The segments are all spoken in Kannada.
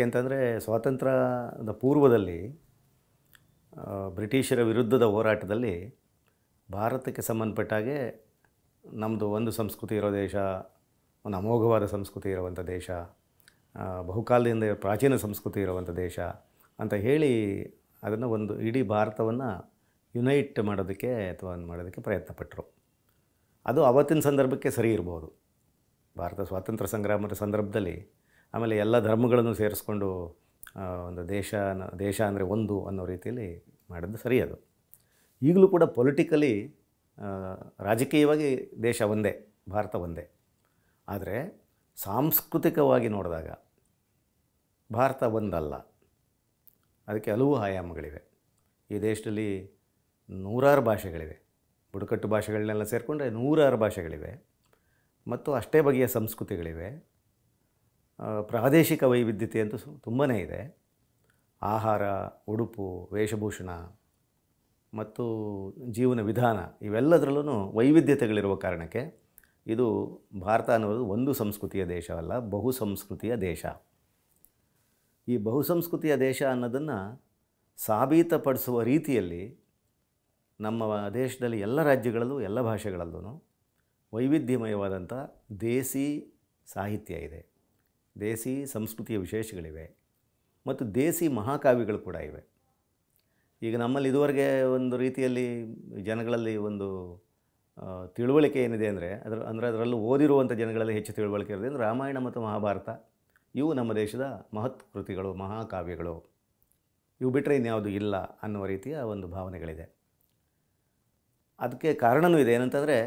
ಏಕೆ ಅಂತಂದರೆ ಸ್ವಾತಂತ್ರ್ಯದ ಪೂರ್ವದಲ್ಲಿ ಬ್ರಿಟಿಷರ ವಿರುದ್ಧದ ಹೋರಾಟದಲ್ಲಿ ಭಾರತಕ್ಕೆ ಸಂಬಂಧಪಟ್ಟಾಗೆ ನಮ್ಮದು ಒಂದು ಸಂಸ್ಕೃತಿ ಇರೋ ದೇಶ ಒಂದು ಅಮೋಘವಾದ ಸಂಸ್ಕೃತಿ ಇರುವಂಥ ದೇಶ ಬಹುಕಾಲದಿಂದ ಪ್ರಾಚೀನ ಸಂಸ್ಕೃತಿ ಇರುವಂಥ ದೇಶ ಅಂತ ಹೇಳಿ ಅದನ್ನು ಒಂದು ಇಡೀ ಭಾರತವನ್ನು ಯುನೈಟ್ ಮಾಡೋದಕ್ಕೆ ಅಥವಾ ಮಾಡೋದಕ್ಕೆ ಪ್ರಯತ್ನಪಟ್ಟರು ಅದು ಅವತ್ತಿನ ಸಂದರ್ಭಕ್ಕೆ ಸರಿ ಇರ್ಬೋದು ಭಾರತ ಸ್ವಾತಂತ್ರ್ಯ ಸಂಗ್ರಾಮದ ಸಂದರ್ಭದಲ್ಲಿ ಆಮೇಲೆ ಎಲ್ಲ ಧರ್ಮಗಳನ್ನು ಸೇರಿಸ್ಕೊಂಡು ಒಂದು ದೇಶ ದೇಶ ಅಂದರೆ ಒಂದು ಅನ್ನೋ ರೀತಿಯಲ್ಲಿ ಮಾಡಿದ್ದು ಸರಿ ಅದು ಈಗಲೂ ಕೂಡ ಪೊಲಿಟಿಕಲಿ ರಾಜಕೀಯವಾಗಿ ದೇಶ ಒಂದೇ ಭಾರತ ಒಂದೇ ಆದರೆ ಸಾಂಸ್ಕೃತಿಕವಾಗಿ ನೋಡಿದಾಗ ಭಾರತ ಒಂದಲ್ಲ ಅದಕ್ಕೆ ಹಲವು ಆಯಾಮಗಳಿವೆ ಈ ದೇಶದಲ್ಲಿ ನೂರಾರು ಭಾಷೆಗಳಿವೆ ಬುಡಕಟ್ಟು ಭಾಷೆಗಳನ್ನೆಲ್ಲ ಸೇರಿಕೊಂಡ್ರೆ ನೂರಾರು ಭಾಷೆಗಳಿವೆ ಮತ್ತು ಅಷ್ಟೇ ಬಗೆಯ ಸಂಸ್ಕೃತಿಗಳಿವೆ ಪ್ರಾದೇಶಿಕ ವೈವಿಧ್ಯತೆ ಅಂತೂ ತುಂಬಾ ಇದೆ ಆಹಾರ ಉಡುಪು ವೇಷಭೂಷಣ ಮತ್ತು ಜೀವನ ವಿಧಾನ ಇವೆಲ್ಲದರಲ್ಲೂ ವೈವಿಧ್ಯತೆಗಳಿರುವ ಕಾರಣಕ್ಕೆ ಇದು ಭಾರತ ಅನ್ನೋದು ಒಂದು ಸಂಸ್ಕೃತಿಯ ದೇಶವಲ್ಲ ಬಹು ಸಂಸ್ಕೃತಿಯ ದೇಶ ಈ ಬಹುಸಂಸ್ಕೃತಿಯ ದೇಶ ಅನ್ನೋದನ್ನು ಸಾಬೀತಪಡಿಸುವ ರೀತಿಯಲ್ಲಿ ನಮ್ಮ ದೇಶದಲ್ಲಿ ಎಲ್ಲ ರಾಜ್ಯಗಳಲ್ಲೂ ಎಲ್ಲ ಭಾಷೆಗಳಲ್ಲೂ ವೈವಿಧ್ಯಮಯವಾದಂಥ ದೇಸಿ ಸಾಹಿತ್ಯ ಇದೆ ದೇಸಿ ಸಂಸ್ಕೃತಿಯ ವಿಶೇಷಗಳಿವೆ ಮತ್ತು ದೇಸಿ ಮಹಾಕಾವ್ಯಗಳು ಕೂಡ ಇವೆ ಈಗ ನಮ್ಮಲ್ಲಿ ಇದುವರೆಗೆ ಒಂದು ರೀತಿಯಲ್ಲಿ ಜನಗಳಲ್ಲಿ ಒಂದು ತಿಳುವಳಿಕೆ ಏನಿದೆ ಅಂದರೆ ಅದರ ಅಂದರೆ ಅದರಲ್ಲೂ ಓದಿರುವಂಥ ಜನಗಳಲ್ಲಿ ಹೆಚ್ಚು ತಿಳುವಳಿಕೆ ಇರೋದೇ ಅಂದರೆ ರಾಮಾಯಣ ಮತ್ತು ಮಹಾಭಾರತ ಇವು ನಮ್ಮ ದೇಶದ ಮಹತ್ ಕೃತಿಗಳು ಮಹಾಕಾವ್ಯಗಳು ಇವು ಬಿಟ್ಟರೆ ಇನ್ಯಾವುದು ಇಲ್ಲ ಅನ್ನುವ ರೀತಿಯ ಒಂದು ಭಾವನೆಗಳಿದೆ ಅದಕ್ಕೆ ಕಾರಣವೂ ಇದೆ ಏನಂತಂದರೆ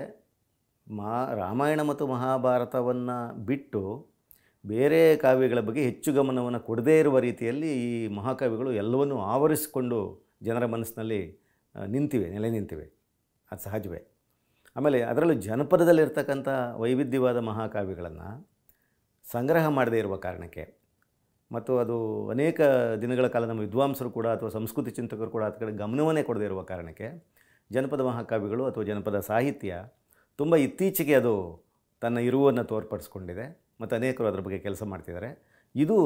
ಮಾ ರಾಮಾಯಣ ಮತ್ತು ಮಹಾಭಾರತವನ್ನು ಬಿಟ್ಟು ಬೇರೆ ಕಾವ್ಯಗಳ ಬಗ್ಗೆ ಹೆಚ್ಚು ಗಮನವನ್ನು ಕೊಡದೇ ಇರುವ ರೀತಿಯಲ್ಲಿ ಈ ಮಹಾಕಾವ್ಯಗಳು ಎಲ್ಲವನ್ನೂ ಆವರಿಸಿಕೊಂಡು ಜನರ ಮನಸ್ಸಿನಲ್ಲಿ ನಿಂತಿವೆ ನೆಲೆ ನಿಂತಿವೆ ಅದು ಸಹಜವೇ ಆಮೇಲೆ ಅದರಲ್ಲೂ ಜನಪದದಲ್ಲಿರ್ತಕ್ಕಂಥ ವೈವಿಧ್ಯವಾದ ಮಹಾಕಾವ್ಯಗಳನ್ನು ಸಂಗ್ರಹ ಮಾಡದೇ ಇರುವ ಕಾರಣಕ್ಕೆ ಮತ್ತು ಅದು ಅನೇಕ ದಿನಗಳ ಕಾಲ ನಮ್ಮ ವಿದ್ವಾಂಸರು ಕೂಡ ಅಥವಾ ಸಂಸ್ಕೃತಿ ಚಿಂತಕರು ಕೂಡ ಅದ ಕಡೆ ಗಮನವನ್ನೇ ಕೊಡದೇ ಇರುವ ಕಾರಣಕ್ಕೆ ಜನಪದ ಮಹಾಕಾವ್ಯಗಳು ಅಥವಾ ಜನಪದ ಸಾಹಿತ್ಯ ತುಂಬ ಇತ್ತೀಚೆಗೆ ಅದು ತನ್ನ ಇರುವನ್ನು ತೋರ್ಪಡಿಸ್ಕೊಂಡಿದೆ ಮತ್ತು ಅನೇಕರು ಅದರ ಬಗ್ಗೆ ಕೆಲಸ ಮಾಡ್ತಿದ್ದಾರೆ ಇದು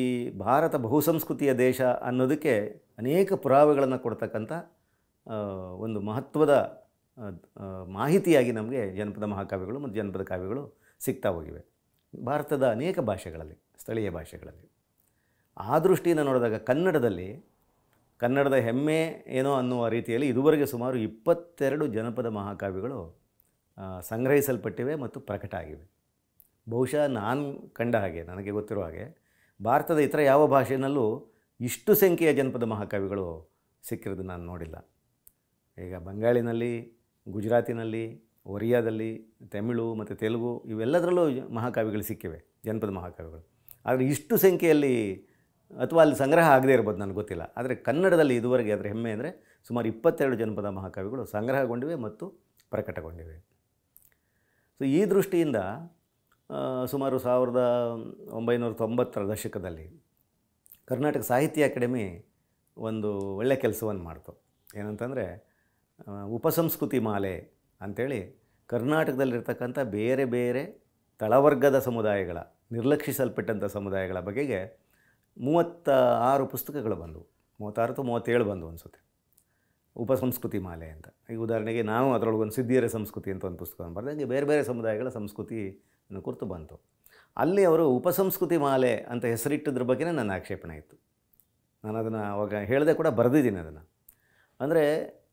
ಈ ಭಾರತ ಬಹುಸಂಸ್ಕೃತಿಯ ದೇಶ ಅನ್ನೋದಕ್ಕೆ ಅನೇಕ ಪುರಾವೆಗಳನ್ನು ಕೊಡ್ತಕ್ಕಂಥ ಒಂದು ಮಹತ್ವದ ಮಾಹಿತಿಯಾಗಿ ನಮಗೆ ಜನಪದ ಮಹಾಕಾವ್ಯಗಳು ಮತ್ತು ಜನಪದ ಕಾವ್ಯಗಳು ಸಿಗ್ತಾ ಹೋಗಿವೆ ಭಾರತದ ಅನೇಕ ಭಾಷೆಗಳಲ್ಲಿ ಸ್ಥಳೀಯ ಭಾಷೆಗಳಲ್ಲಿ ಆ ದೃಷ್ಟಿಯಿಂದ ನೋಡಿದಾಗ ಕನ್ನಡದಲ್ಲಿ ಕನ್ನಡದ ಹೆಮ್ಮೆ ಏನೋ ಅನ್ನುವ ರೀತಿಯಲ್ಲಿ ಇದುವರೆಗೆ ಸುಮಾರು ಇಪ್ಪತ್ತೆರಡು ಜನಪದ ಮಹಾಕಾವ್ಯಗಳು ಸಂಗ್ರಹಿಸಲ್ಪಟ್ಟಿವೆ ಮತ್ತು ಪ್ರಕಟ ಆಗಿವೆ ಬಹುಶಃ ನಾನು ಕಂಡ ಹಾಗೆ ನನಗೆ ಗೊತ್ತಿರೋ ಹಾಗೆ ಭಾರತದ ಇತರ ಯಾವ ಭಾಷೆಯಲ್ಲೂ ಇಷ್ಟು ಸಂಖ್ಯೆಯ ಜನಪದ ಮಹಾಕಾವ್ಯಗಳು ಸಿಕ್ಕಿರೋದು ನಾನು ನೋಡಿಲ್ಲ ಈಗ ಬಂಗಾಳಿನಲ್ಲಿ ಗುಜರಾತಿನಲ್ಲಿ ಒರಿಯಾದಲ್ಲಿ ತಮಿಳು ಮತ್ತು ತೆಲುಗು ಇವೆಲ್ಲದರಲ್ಲೂ ಮಹಾಕಾವ್ಯಗಳು ಸಿಕ್ಕಿವೆ ಜನಪದ ಮಹಾಕವಿಗಳು ಆದರೆ ಇಷ್ಟು ಸಂಖ್ಯೆಯಲ್ಲಿ ಅಥವಾ ಅಲ್ಲಿ ಸಂಗ್ರಹ ಆಗದೇ ಇರ್ಬೋದು ನನಗೆ ಗೊತ್ತಿಲ್ಲ ಆದರೆ ಕನ್ನಡದಲ್ಲಿ ಇದುವರೆಗೆ ಅದರ ಹೆಮ್ಮೆ ಅಂದರೆ ಸುಮಾರು ಇಪ್ಪತ್ತೆರಡು ಜನಪದ ಮಹಾಕಾವ್ಯಗಳು ಸಂಗ್ರಹಗೊಂಡಿವೆ ಮತ್ತು ಪ್ರಕಟಗೊಂಡಿವೆ ಸೊ ಈ ದೃಷ್ಟಿಯಿಂದ ಸುಮಾರು ಸಾವಿರದ ಒಂಬೈನೂರ ತೊಂಬತ್ತರ ದಶಕದಲ್ಲಿ ಕರ್ನಾಟಕ ಸಾಹಿತ್ಯ ಅಕಾಡೆಮಿ ಒಂದು ಒಳ್ಳೆಯ ಕೆಲಸವನ್ನು ಮಾಡ್ತು ಏನಂತಂದರೆ ಉಪಸಂಸ್ಕೃತಿ ಮಾಲೆ ಅಂಥೇಳಿ ಕರ್ನಾಟಕದಲ್ಲಿರ್ತಕ್ಕಂಥ ಬೇರೆ ಬೇರೆ ತಳವರ್ಗದ ಸಮುದಾಯಗಳ ನಿರ್ಲಕ್ಷಿಸಲ್ಪಟ್ಟಂಥ ಸಮುದಾಯಗಳ ಬಗೆಗೆ ಮೂವತ್ತ ಆರು ಪುಸ್ತಕಗಳು ಬಂದವು ಮೂವತ್ತಾರು ಅಥವಾ ಮೂವತ್ತೇಳು ಬಂದವು ಅನಿಸುತ್ತೆ ಉಪಸಂಸ್ಕೃತಿ ಮಾಲೆ ಅಂತ ಈಗ ಉದಾಹರಣೆಗೆ ನಾನು ಅದರೊಳಗೊಂದು ಸಿದ್ಧಿಯರ ಸಂಸ್ಕೃತಿ ಅಂತ ಒಂದು ಪುಸ್ತಕವನ್ನು ಬರೆದಂಗೆ ಬೇರೆ ಬೇರೆ ಸಮುದಾಯಗಳ ಸಂಸ್ಕೃತಿ ಅನ್ನೋ ಕುರಿತು ಬಂತು ಅಲ್ಲಿ ಅವರು ಉಪಸಂಸ್ಕೃತಿ ಮಾಲೆ ಅಂತ ಹೆಸರಿಟ್ಟಿದ್ರ ಬಗ್ಗೆನೇ ನನ್ನ ಆಕ್ಷೇಪಣೆ ಇತ್ತು ನಾನು ಅದನ್ನು ಅವಾಗ ಹೇಳದೆ ಕೂಡ ಬರೆದಿದ್ದೀನಿ ಅದನ್ನು ಅಂದರೆ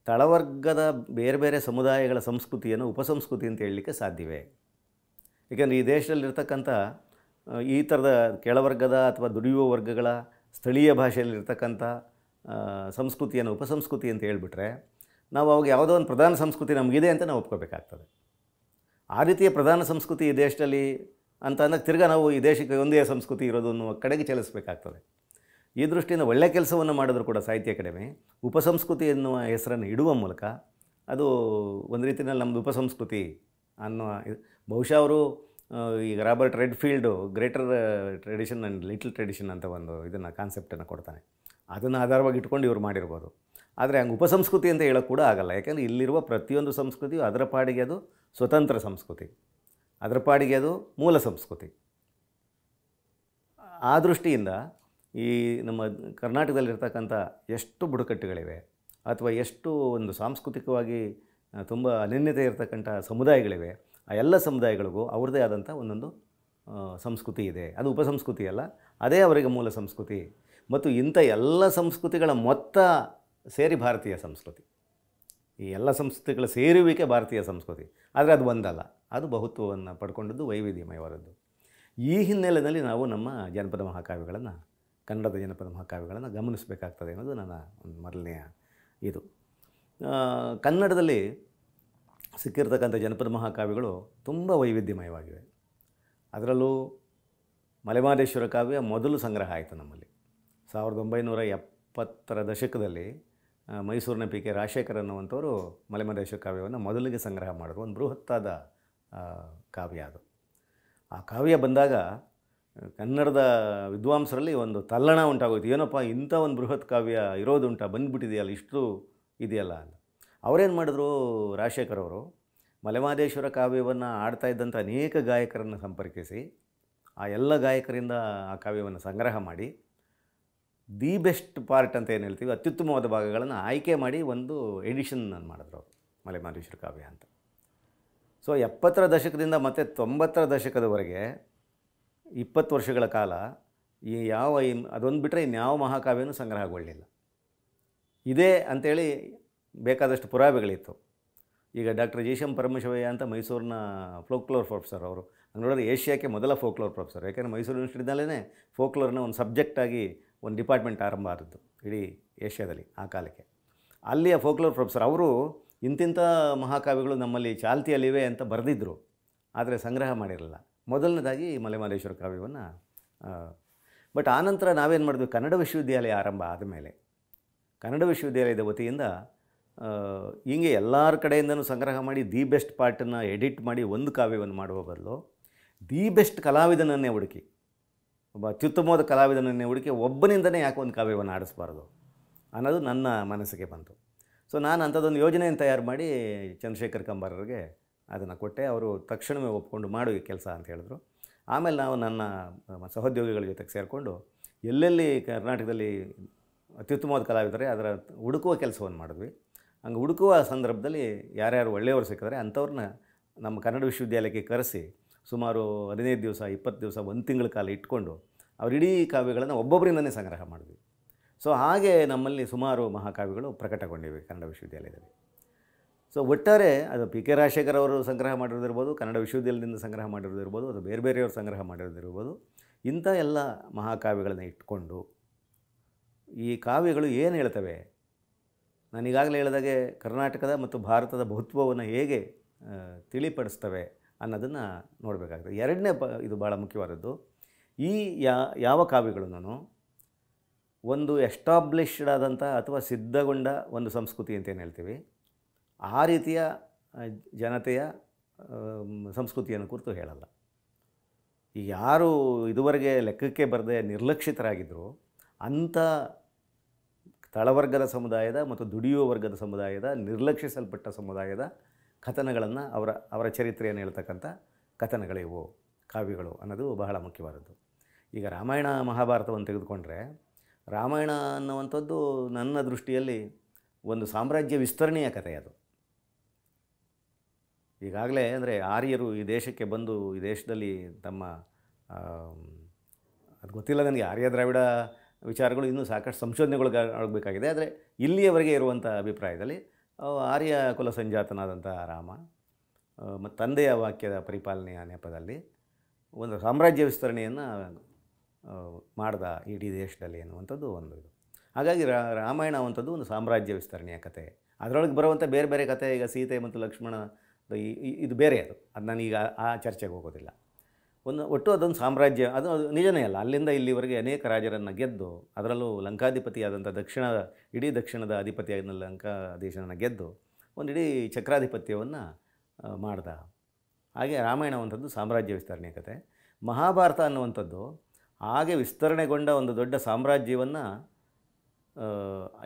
ತಳವರ್ಗದ ಬೇರೆ ಬೇರೆ ಸಮುದಾಯಗಳ ಸಂಸ್ಕೃತಿಯನ್ನು ಉಪಸಂಸ್ಕೃತಿ ಅಂತ ಹೇಳಲಿಕ್ಕೆ ಸಾಧ್ಯವೇ ಏಕೆಂದರೆ ಈ ದೇಶದಲ್ಲಿರ್ತಕ್ಕಂಥ ಈ ಥರದ ಕೆಳವರ್ಗದ ಅಥವಾ ದುಡಿಯುವ ವರ್ಗಗಳ ಸ್ಥಳೀಯ ಭಾಷೆಯಲ್ಲಿರ್ತಕ್ಕಂಥ ಸಂಸ್ಕೃತಿಯನ್ನು ಉಪಸಂಸ್ಕೃತಿ ಅಂತ ಹೇಳಿಬಿಟ್ರೆ ನಾವು ಅವಾಗ ಯಾವುದೋ ಒಂದು ಪ್ರಧಾನ ಸಂಸ್ಕೃತಿ ನಮಗಿದೆ ಅಂತ ನಾವು ಒಪ್ಕೋಬೇಕಾಗ್ತದೆ ಆ ರೀತಿಯ ಪ್ರಧಾನ ಸಂಸ್ಕೃತಿ ಈ ದೇಶದಲ್ಲಿ ಅಂತ ಅಂದಾಗ ತಿರ್ಗಾ ನಾವು ಈ ದೇಶಕ್ಕೆ ಒಂದೇ ಸಂಸ್ಕೃತಿ ಇರೋದು ಅನ್ನುವ ಕಡೆಗೆ ಚಲಿಸಬೇಕಾಗ್ತದೆ ಈ ದೃಷ್ಟಿಯಿಂದ ಒಳ್ಳೆಯ ಕೆಲಸವನ್ನು ಮಾಡಿದ್ರು ಕೂಡ ಸಾಹಿತ್ಯ ಅಕಾಡೆಮಿ ಉಪಸಂಸ್ಕೃತಿ ಎನ್ನುವ ಹೆಸರನ್ನು ಇಡುವ ಮೂಲಕ ಅದು ಒಂದು ರೀತಿಯಲ್ಲಿ ನಮ್ಮದು ಉಪಸಂಸ್ಕೃತಿ ಅನ್ನೋ ಬಹುಶಃ ಅವರು ಈಗ Robert Redfield greater tradition and little tradition ಅಂತ ಒಂದು ಇದನ್ನು ಕಾನ್ಸೆಪ್ಟನ್ನು ಕೊಡ್ತಾನೆ ಅದನ್ನು ಆಧಾರವಾಗಿ ಇಟ್ಕೊಂಡು ಇವರು ಮಾಡಿರ್ಬೋದು ಆದರೆ ಹಂಗೆ ಉಪಸಂಸ್ಕೃತಿ ಅಂತ ಹೇಳೋಕೆ ಕೂಡ ಆಗಲ್ಲ ಯಾಕೆಂದರೆ ಇಲ್ಲಿರುವ ಪ್ರತಿಯೊಂದು ಸಂಸ್ಕೃತಿಯು ಅದರ ಪಾಡಿಗೆ ಅದು ಸ್ವತಂತ್ರ ಸಂಸ್ಕೃತಿ ಅದರ ಪಾಡಿಗೆ ಅದು ಮೂಲ ಸಂಸ್ಕೃತಿ ಆ ದೃಷ್ಟಿಯಿಂದ ಈ ನಮ್ಮ ಕರ್ನಾಟಕದಲ್ಲಿರ್ತಕ್ಕಂಥ ಎಷ್ಟು ಬುಡಕಟ್ಟುಗಳಿವೆ ಅಥವಾ ಎಷ್ಟು ಒಂದು ಸಾಂಸ್ಕೃತಿಕವಾಗಿ ತುಂಬ ಅನನ್ಯತೆ ಇರತಕ್ಕಂಥ ಸಮುದಾಯಗಳಿವೆ ಆ ಎಲ್ಲ ಸಮುದಾಯಗಳಿಗೂ ಅವ್ರದ್ದೇ ಆದಂಥ ಒಂದೊಂದು ಸಂಸ್ಕೃತಿ ಇದೆ ಅದು ಉಪಸಂಸ್ಕೃತಿ ಅಲ್ಲ ಅದೇ ಅವರಿಗೆ ಮೂಲ ಸಂಸ್ಕೃತಿ ಮತ್ತು ಇಂಥ ಎಲ್ಲ ಸಂಸ್ಕೃತಿಗಳ ಮೊತ್ತ ಸೇರಿ ಭಾರತೀಯ ಸಂಸ್ಕೃತಿ ಈ ಎಲ್ಲ ಸಂಸ್ಕೃತಿಗಳ ಸೇರುವಿಕೆ ಭಾರತೀಯ ಸಂಸ್ಕೃತಿ ಆದರೆ ಅದು ಒಂದಲ್ಲ ಅದು ಬಹುತ್ವವನ್ನು ಪಡ್ಕೊಂಡದ್ದು ವೈವಿಧ್ಯಮಯವಾದದ್ದು ಈ ಹಿನ್ನೆಲೆಯಲ್ಲಿ ನಾವು ನಮ್ಮ ಜನಪದ ಮಹಾಕಾವ್ಯಗಳನ್ನು ಕನ್ನಡದ ಜನಪದ ಮಹಾಕಾವ್ಯಗಳನ್ನು ಗಮನಿಸಬೇಕಾಗ್ತದೆ ಅನ್ನೋದು ನನ್ನ ಒಂದು ಮೊದಲನೆಯ ಇದು ಕನ್ನಡದಲ್ಲಿ ಸಿಕ್ಕಿರ್ತಕ್ಕಂಥ ಜನಪದ ಮಹಾಕಾವ್ಯಗಳು ತುಂಬ ವೈವಿಧ್ಯಮಯವಾಗಿವೆ ಅದರಲ್ಲೂ ಮಲೆಮಾದೇಶ್ವರ ಕಾವ್ಯ ಮೊದಲು ಸಂಗ್ರಹ ಆಯಿತು ನಮ್ಮಲ್ಲಿ ಸಾವಿರದ ಒಂಬೈನೂರ ಎಪ್ಪತ್ತರ ದಶಕದಲ್ಲಿ ಮೈಸೂರಿನ ಪಿ ಕೆ ರಾಜಶೇಖರ್ ಅನ್ನುವಂಥವರು ಮಲೆಮಹದೇಶ್ವರ ಕಾವ್ಯವನ್ನು ಮೊದಲಿಗೆ ಸಂಗ್ರಹ ಮಾಡಿದ್ರು ಒಂದು ಬೃಹತ್ತಾದ ಕಾವ್ಯ ಅದು ಆ ಕಾವ್ಯ ಬಂದಾಗ ಕನ್ನಡದ ವಿದ್ವಾಂಸರಲ್ಲಿ ಒಂದು ತಲ್ಲಣ ಉಂಟಾಗೋಯ್ತು ಏನಪ್ಪ ಇಂಥ ಒಂದು ಬೃಹತ್ ಕಾವ್ಯ ಇರೋದುಂಟ ಬಂದ್ಬಿಟ್ಟಿದೆಯಲ್ಲ ಇಷ್ಟು ಇದೆಯಲ್ಲ ಅಂತ ಅವರೇನು ಮಾಡಿದ್ರು ರಾಜಶೇಖರ್ ಅವರು ಮಲೆಮಾದೇಶ್ವರ ಕಾವ್ಯವನ್ನು ಆಡ್ತಾ ಇದ್ದಂಥ ಅನೇಕ ಗಾಯಕರನ್ನು ಸಂಪರ್ಕಿಸಿ ಆ ಎಲ್ಲ ಗಾಯಕರಿಂದ ಆ ಕಾವ್ಯವನ್ನು ಸಂಗ್ರಹ ಮಾಡಿ ದಿ ಬೆಸ್ಟ್ ಪಾರ್ಟ್ ಅಂತ ಏನು ಹೇಳ್ತೀವಿ ಅತ್ಯುತ್ತಮವಾದ ಭಾಗಗಳನ್ನು ಆಯ್ಕೆ ಮಾಡಿ ಒಂದು ಎಡಿಷನ್ ನಾನು ಮಾಡಿದ್ರು ಅವರು ಮಲೆಮಾರೀಶ್ವರ ಕಾವ್ಯ ಅಂತ ಸೊ ಎಪ್ಪತ್ತರ ದಶಕದಿಂದ ಮತ್ತು ತೊಂಬತ್ತರ ದಶಕದವರೆಗೆ ಇಪ್ಪತ್ತು ವರ್ಷಗಳ ಕಾಲ ಈ ಯಾವ ಇನ್ ಅದೊಂದು ಬಿಟ್ಟರೆ ಇನ್ಯಾವ ಮಹಾಕಾವ್ಯನೂ ಸಂಗ್ರಹಗೊಳ್ಳಲಿಲ್ಲ ಇದೇ ಅಂತೇಳಿ ಬೇಕಾದಷ್ಟು ಪುರಾವೆಗಳಿತ್ತು ಈಗ ಡಾಕ್ಟರ್ ಜೀಶಂ ಪರಮಶಿವಯ್ಯ ಅಂತ ಮೈಸೂರಿನ ಫೋಕ್ಲೋರ್ ಪ್ರೊಫೆಸರ್ ಅವರು ನೋಡಿದ್ರೆ ಏಷ್ಯಾಕ್ಕೆ ಮೊದಲ ಫೋಕ್ಲೋರ್ ಪ್ರೊಫೆಸರ್ ಯಾಕೆಂದರೆ ಮೈಸೂರು ಯೂನಿವರ್ಸಿಟಿನಲ್ಲೇ ಫೋಕ್ಲೋರ್ನ ಒಂದು ಸಬ್ಜೆಕ್ಟಾಗಿ ಒಂದು ಡಿಪಾರ್ಟ್ಮೆಂಟ್ ಆರಂಭ ಆದದ್ದು ಇಡೀ ಏಷ್ಯಾದಲ್ಲಿ ಆ ಕಾಲಕ್ಕೆ ಅಲ್ಲಿಯ ಫೋಕ್ಲೋರ್ ಪ್ರೊಫೆಸರ್ ಅವರು ಇಂತಿಂಥ ಮಹಾಕಾವ್ಯಗಳು ನಮ್ಮಲ್ಲಿ ಚಾಲ್ತಿಯಲ್ಲಿವೆ ಅಂತ ಬರೆದಿದ್ದರು ಆದರೆ ಸಂಗ್ರಹ ಮಾಡಿರಲಿಲ್ಲ ಮೊದಲನೇದಾಗಿ ಮಲೆಮಾಲೇಶ್ವರ ಕಾವ್ಯವನ್ನು ಬಟ್ ಆನಂತರ ನಾವೇನು ಮಾಡಿದ್ವಿ ಕನ್ನಡ ವಿಶ್ವವಿದ್ಯಾಲಯ ಆರಂಭ ಆದಮೇಲೆ ಕನ್ನಡ ವಿಶ್ವವಿದ್ಯಾಲಯದ ವತಿಯಿಂದ ಹೀಗೆ ಎಲ್ಲರ ಕಡೆಯಿಂದನೂ ಸಂಗ್ರಹ ಮಾಡಿ ದಿ ಬೆಸ್ಟ್ ಪಾರ್ಟನ್ನು ಎಡಿಟ್ ಮಾಡಿ ಒಂದು ಕಾವ್ಯವನ್ನು ಮಾಡುವ ಬದಲು ದಿ ಬೆಸ್ಟ್ ಕಲಾವಿದನನ್ನೇ ಹುಡುಕಿ ಒಬ್ಬ ಅತ್ಯುತ್ತಮವಾದ ಕಲಾವಿದನನ್ನೇ ಹುಡುಕಿ ಒಬ್ಬನಿಂದನೇ ಯಾಕೆ ಒಂದು ಕಾವ್ಯವನ್ನು ಆಡಿಸ್ಬಾರ್ದು ಅನ್ನೋದು ನನ್ನ ಮನಸ್ಸಿಗೆ ಬಂತು ಸೊ ನಾನು ಅಂಥದ್ದೊಂದು ಯೋಜನೆಯನ್ನು ತಯಾರು ಮಾಡಿ ಚಂದ್ರಶೇಖರ್ ಕಂಬಾರರಿಗೆ ಅದನ್ನು ಕೊಟ್ಟೆ ಅವರು ತಕ್ಷಣವೇ ಒಪ್ಕೊಂಡು ಮಾಡು ಈ ಕೆಲಸ ಅಂತ ಹೇಳಿದ್ರು ಆಮೇಲೆ ನಾವು ನನ್ನ ಸಹೋದ್ಯೋಗಿಗಳ ಜೊತೆಗೆ ಸೇರಿಕೊಂಡು ಎಲ್ಲೆಲ್ಲಿ ಕರ್ನಾಟಕದಲ್ಲಿ ಅತ್ಯುತ್ತಮವಾದ ಕಲಾವಿದರೆ ಅದರ ಹುಡುಕುವ ಕೆಲಸವನ್ನು ಮಾಡಿದ್ವಿ ಹಂಗೆ ಹುಡುಕುವ ಸಂದರ್ಭದಲ್ಲಿ ಯಾರ್ಯಾರು ಒಳ್ಳೆಯವರು ಸಿಕ್ಕಿದ್ರೆ ಅಂಥವ್ರನ್ನ ನಮ್ಮ ಕನ್ನಡ ವಿಶ್ವವಿದ್ಯಾಲಯಕ್ಕೆ ಕರೆಸಿ ಸುಮಾರು ಹದಿನೈದು ದಿವಸ ಇಪ್ಪತ್ತು ದಿವಸ ಒಂದು ತಿಂಗಳ ಕಾಲ ಇಟ್ಕೊಂಡು ಇಡೀ ಕಾವ್ಯಗಳನ್ನು ಒಬ್ಬೊಬ್ಬರಿಂದನೇ ಸಂಗ್ರಹ ಮಾಡಿದ್ವಿ ಸೊ ಹಾಗೆ ನಮ್ಮಲ್ಲಿ ಸುಮಾರು ಮಹಾಕಾವ್ಯಗಳು ಪ್ರಕಟಗೊಂಡಿವೆ ಕನ್ನಡ ವಿಶ್ವವಿದ್ಯಾಲಯದಲ್ಲಿ ಸೊ ಒಟ್ಟಾರೆ ಅದು ಪಿ ಕೆ ರಾಜಶೇಖರ್ ಅವರು ಸಂಗ್ರಹ ಮಾಡಿರೋದಿರ್ಬೋದು ಕನ್ನಡ ವಿಶ್ವವಿದ್ಯಾಲಯದಿಂದ ಸಂಗ್ರಹ ಮಾಡಿರೋದಿರ್ಬೋದು ಅದು ಬೇರೆ ಬೇರೆಯವರು ಸಂಗ್ರಹ ಮಾಡಿರೋದಿರ್ಬೋದು ಇಂಥ ಎಲ್ಲ ಮಹಾಕಾವ್ಯಗಳನ್ನು ಇಟ್ಕೊಂಡು ಈ ಕಾವ್ಯಗಳು ಏನು ಹೇಳ್ತವೆ ನಾನೀಗಾಗಲೇ ಹೇಳಿದಾಗೆ ಕರ್ನಾಟಕದ ಮತ್ತು ಭಾರತದ ಬಹುತ್ವವನ್ನು ಹೇಗೆ ತಿಳಿಪಡಿಸ್ತವೆ ಅನ್ನೋದನ್ನು ನೋಡಬೇಕಾಗ್ತದೆ ಎರಡನೇ ಪ ಇದು ಭಾಳ ಮುಖ್ಯವಾದದ್ದು ಈ ಯಾ ಯಾವ ನಾನು ಒಂದು ಎಸ್ಟಾಬ್ಲಿಷ್ಡ್ ಆದಂಥ ಅಥವಾ ಸಿದ್ಧಗೊಂಡ ಒಂದು ಸಂಸ್ಕೃತಿ ಅಂತೇನು ಹೇಳ್ತೀವಿ ಆ ರೀತಿಯ ಜನತೆಯ ಸಂಸ್ಕೃತಿಯನ್ನು ಕುರಿತು ಹೇಳಲ್ಲ ಈಗ ಯಾರು ಇದುವರೆಗೆ ಲೆಕ್ಕಕ್ಕೆ ಬರದೆ ನಿರ್ಲಕ್ಷಿತರಾಗಿದ್ದರು ಅಂಥ ತಳವರ್ಗದ ಸಮುದಾಯದ ಮತ್ತು ದುಡಿಯುವ ವರ್ಗದ ಸಮುದಾಯದ ನಿರ್ಲಕ್ಷಿಸಲ್ಪಟ್ಟ ಸಮುದಾಯದ ಕಥನಗಳನ್ನು ಅವರ ಅವರ ಚರಿತ್ರೆಯನ್ನು ಹೇಳ್ತಕ್ಕಂಥ ಕಥನಗಳಿವು ಕಾವ್ಯಗಳು ಅನ್ನೋದು ಬಹಳ ಮುಖ್ಯವಾದದ್ದು ಈಗ ರಾಮಾಯಣ ಮಹಾಭಾರತವನ್ನು ತೆಗೆದುಕೊಂಡ್ರೆ ರಾಮಾಯಣ ಅನ್ನುವಂಥದ್ದು ನನ್ನ ದೃಷ್ಟಿಯಲ್ಲಿ ಒಂದು ಸಾಮ್ರಾಜ್ಯ ವಿಸ್ತರಣೆಯ ಕಥೆ ಅದು ಈಗಾಗಲೇ ಅಂದರೆ ಆರ್ಯರು ಈ ದೇಶಕ್ಕೆ ಬಂದು ಈ ದೇಶದಲ್ಲಿ ತಮ್ಮ ಅದು ಗೊತ್ತಿಲ್ಲ ನನಗೆ ಆರ್ಯ ದ್ರಾವಿಡ ವಿಚಾರಗಳು ಇನ್ನೂ ಸಾಕಷ್ಟು ಸಂಶೋಧನೆಗಳು ಆಗಬೇಕಾಗಿದೆ ಆದರೆ ಇಲ್ಲಿಯವರೆಗೆ ಇರುವಂಥ ಅಭಿಪ್ರಾಯದಲ್ಲಿ ಆರ್ಯ ಕುಲ ಸಂಜಾತನಾದಂಥ ರಾಮ ಮತ್ತು ತಂದೆಯ ವಾಕ್ಯದ ಪರಿಪಾಲನೆಯ ನೆಪದಲ್ಲಿ ಒಂದು ಸಾಮ್ರಾಜ್ಯ ವಿಸ್ತರಣೆಯನ್ನು ಮಾಡಿದ ಇಡೀ ದೇಶದಲ್ಲಿ ಅನ್ನುವಂಥದ್ದು ಒಂದು ಇದು ಹಾಗಾಗಿ ರಾಮಾಯಣ ಅಂಥದ್ದು ಒಂದು ಸಾಮ್ರಾಜ್ಯ ವಿಸ್ತರಣೆಯ ಕತೆ ಅದರೊಳಗೆ ಬರುವಂಥ ಬೇರೆ ಬೇರೆ ಕತೆ ಈಗ ಸೀತೆ ಮತ್ತು ಲಕ್ಷ್ಮಣ ಇದು ಬೇರೆ ಅದು ಅದು ನಾನೀಗ ಆ ಚರ್ಚೆಗೆ ಹೋಗೋದಿಲ್ಲ ಒಂದು ಒಟ್ಟು ಅದೊಂದು ಸಾಮ್ರಾಜ್ಯ ಅದು ಅದು ನಿಜನೇ ಅಲ್ಲ ಅಲ್ಲಿಂದ ಇಲ್ಲಿವರೆಗೆ ಅನೇಕ ರಾಜರನ್ನು ಗೆದ್ದು ಅದರಲ್ಲೂ ಲಂಕಾಧಿಪತಿಯಾದಂಥ ದಕ್ಷಿಣ ಇಡೀ ದಕ್ಷಿಣದ ಅಧಿಪತಿಯಾದ ಲಂಕಾ ದೇಶನನ್ನು ಗೆದ್ದು ಇಡೀ ಚಕ್ರಾಧಿಪತ್ಯವನ್ನು ಮಾಡ್ದ ಹಾಗೆ ರಾಮಾಯಣ ಸಾಮ್ರಾಜ್ಯ ವಿಸ್ತರಣೆಯ ಕತೆ ಮಹಾಭಾರತ ಅನ್ನುವಂಥದ್ದು ಹಾಗೆ ವಿಸ್ತರಣೆಗೊಂಡ ಒಂದು ದೊಡ್ಡ ಸಾಮ್ರಾಜ್ಯವನ್ನು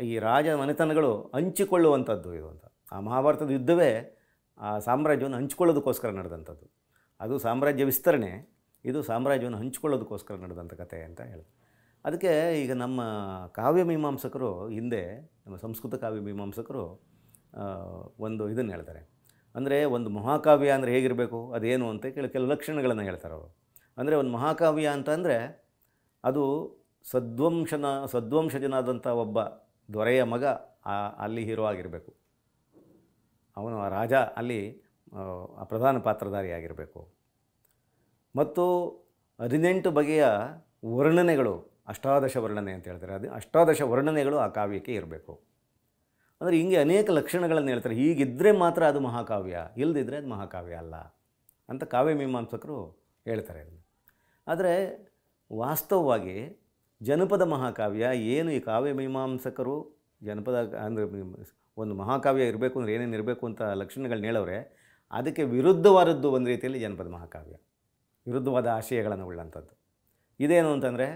ಈ ರಾಜ ಮನೆತನಗಳು ಹಂಚಿಕೊಳ್ಳುವಂಥದ್ದು ಇದು ಅಂತ ಆ ಮಹಾಭಾರತದ ಯುದ್ಧವೇ ಆ ಸಾಮ್ರಾಜ್ಯವನ್ನು ಹಂಚಿಕೊಳ್ಳೋದಕ್ಕೋಸ್ಕರ ನಡೆದಂಥದ್ದು ಅದು ಸಾಮ್ರಾಜ್ಯ ವಿಸ್ತರಣೆ ಇದು ಸಾಮ್ರಾಜ್ಯವನ್ನು ಹಂಚಿಕೊಳ್ಳೋದಕ್ಕೋಸ್ಕರ ನಡೆದಂಥ ಕಥೆ ಅಂತ ಹೇಳಿ ಅದಕ್ಕೆ ಈಗ ನಮ್ಮ ಕಾವ್ಯ ಮೀಮಾಂಸಕರು ಹಿಂದೆ ನಮ್ಮ ಸಂಸ್ಕೃತ ಕಾವ್ಯ ಮೀಮಾಂಸಕರು ಒಂದು ಇದನ್ನು ಹೇಳ್ತಾರೆ ಅಂದರೆ ಒಂದು ಮಹಾಕಾವ್ಯ ಅಂದರೆ ಹೇಗಿರಬೇಕು ಅದೇನು ಅಂತ ಕೆಲ ಕೆಲವು ಲಕ್ಷಣಗಳನ್ನು ಹೇಳ್ತಾರೆ ಅವರು ಅಂದರೆ ಒಂದು ಮಹಾಕಾವ್ಯ ಅಂತಂದರೆ ಅದು ಸದ್ವಂಶನ ಸದ್ವಂಶಜನಾದಂಥ ಒಬ್ಬ ದೊರೆಯ ಮಗ ಅಲ್ಲಿ ಹೀರೋ ಆಗಿರಬೇಕು ಅವನು ಆ ರಾಜ ಅಲ್ಲಿ ಪ್ರಧಾನ ಪಾತ್ರಧಾರಿಯಾಗಿರಬೇಕು ಮತ್ತು ಹದಿನೆಂಟು ಬಗೆಯ ವರ್ಣನೆಗಳು ಅಷ್ಟಾದಶ ವರ್ಣನೆ ಅಂತ ಹೇಳ್ತಾರೆ ಅದು ಅಷ್ಟಾದಶ ವರ್ಣನೆಗಳು ಆ ಕಾವ್ಯಕ್ಕೆ ಇರಬೇಕು ಅಂದರೆ ಹೀಗೆ ಅನೇಕ ಲಕ್ಷಣಗಳನ್ನು ಹೇಳ್ತಾರೆ ಹೀಗಿದ್ದರೆ ಮಾತ್ರ ಅದು ಮಹಾಕಾವ್ಯ ಇಲ್ಲದಿದ್ದರೆ ಅದು ಮಹಾಕಾವ್ಯ ಅಲ್ಲ ಅಂತ ಕಾವ್ಯ ಮೀಮಾಂಸಕರು ಹೇಳ್ತಾರೆ ಅದನ್ನು ಆದರೆ ವಾಸ್ತವವಾಗಿ ಜನಪದ ಮಹಾಕಾವ್ಯ ಏನು ಈ ಕಾವ್ಯ ಮೀಮಾಂಸಕರು ಜನಪದ ಅಂದರೆ ಒಂದು ಮಹಾಕಾವ್ಯ ಇರಬೇಕು ಅಂದರೆ ಏನೇನು ಇರಬೇಕು ಅಂತ ಲಕ್ಷಣಗಳನ್ನ ಹೇಳೋರೆ ಅದಕ್ಕೆ ವಿರುದ್ಧವಾದದ್ದು ಒಂದು ರೀತಿಯಲ್ಲಿ ಜನಪದ ಮಹಾಕಾವ್ಯ ವಿರುದ್ಧವಾದ ಆಶಯಗಳನ್ನು ಉಳ್ಳಂಥದ್ದು ಇದೇನು ಅಂತಂದರೆ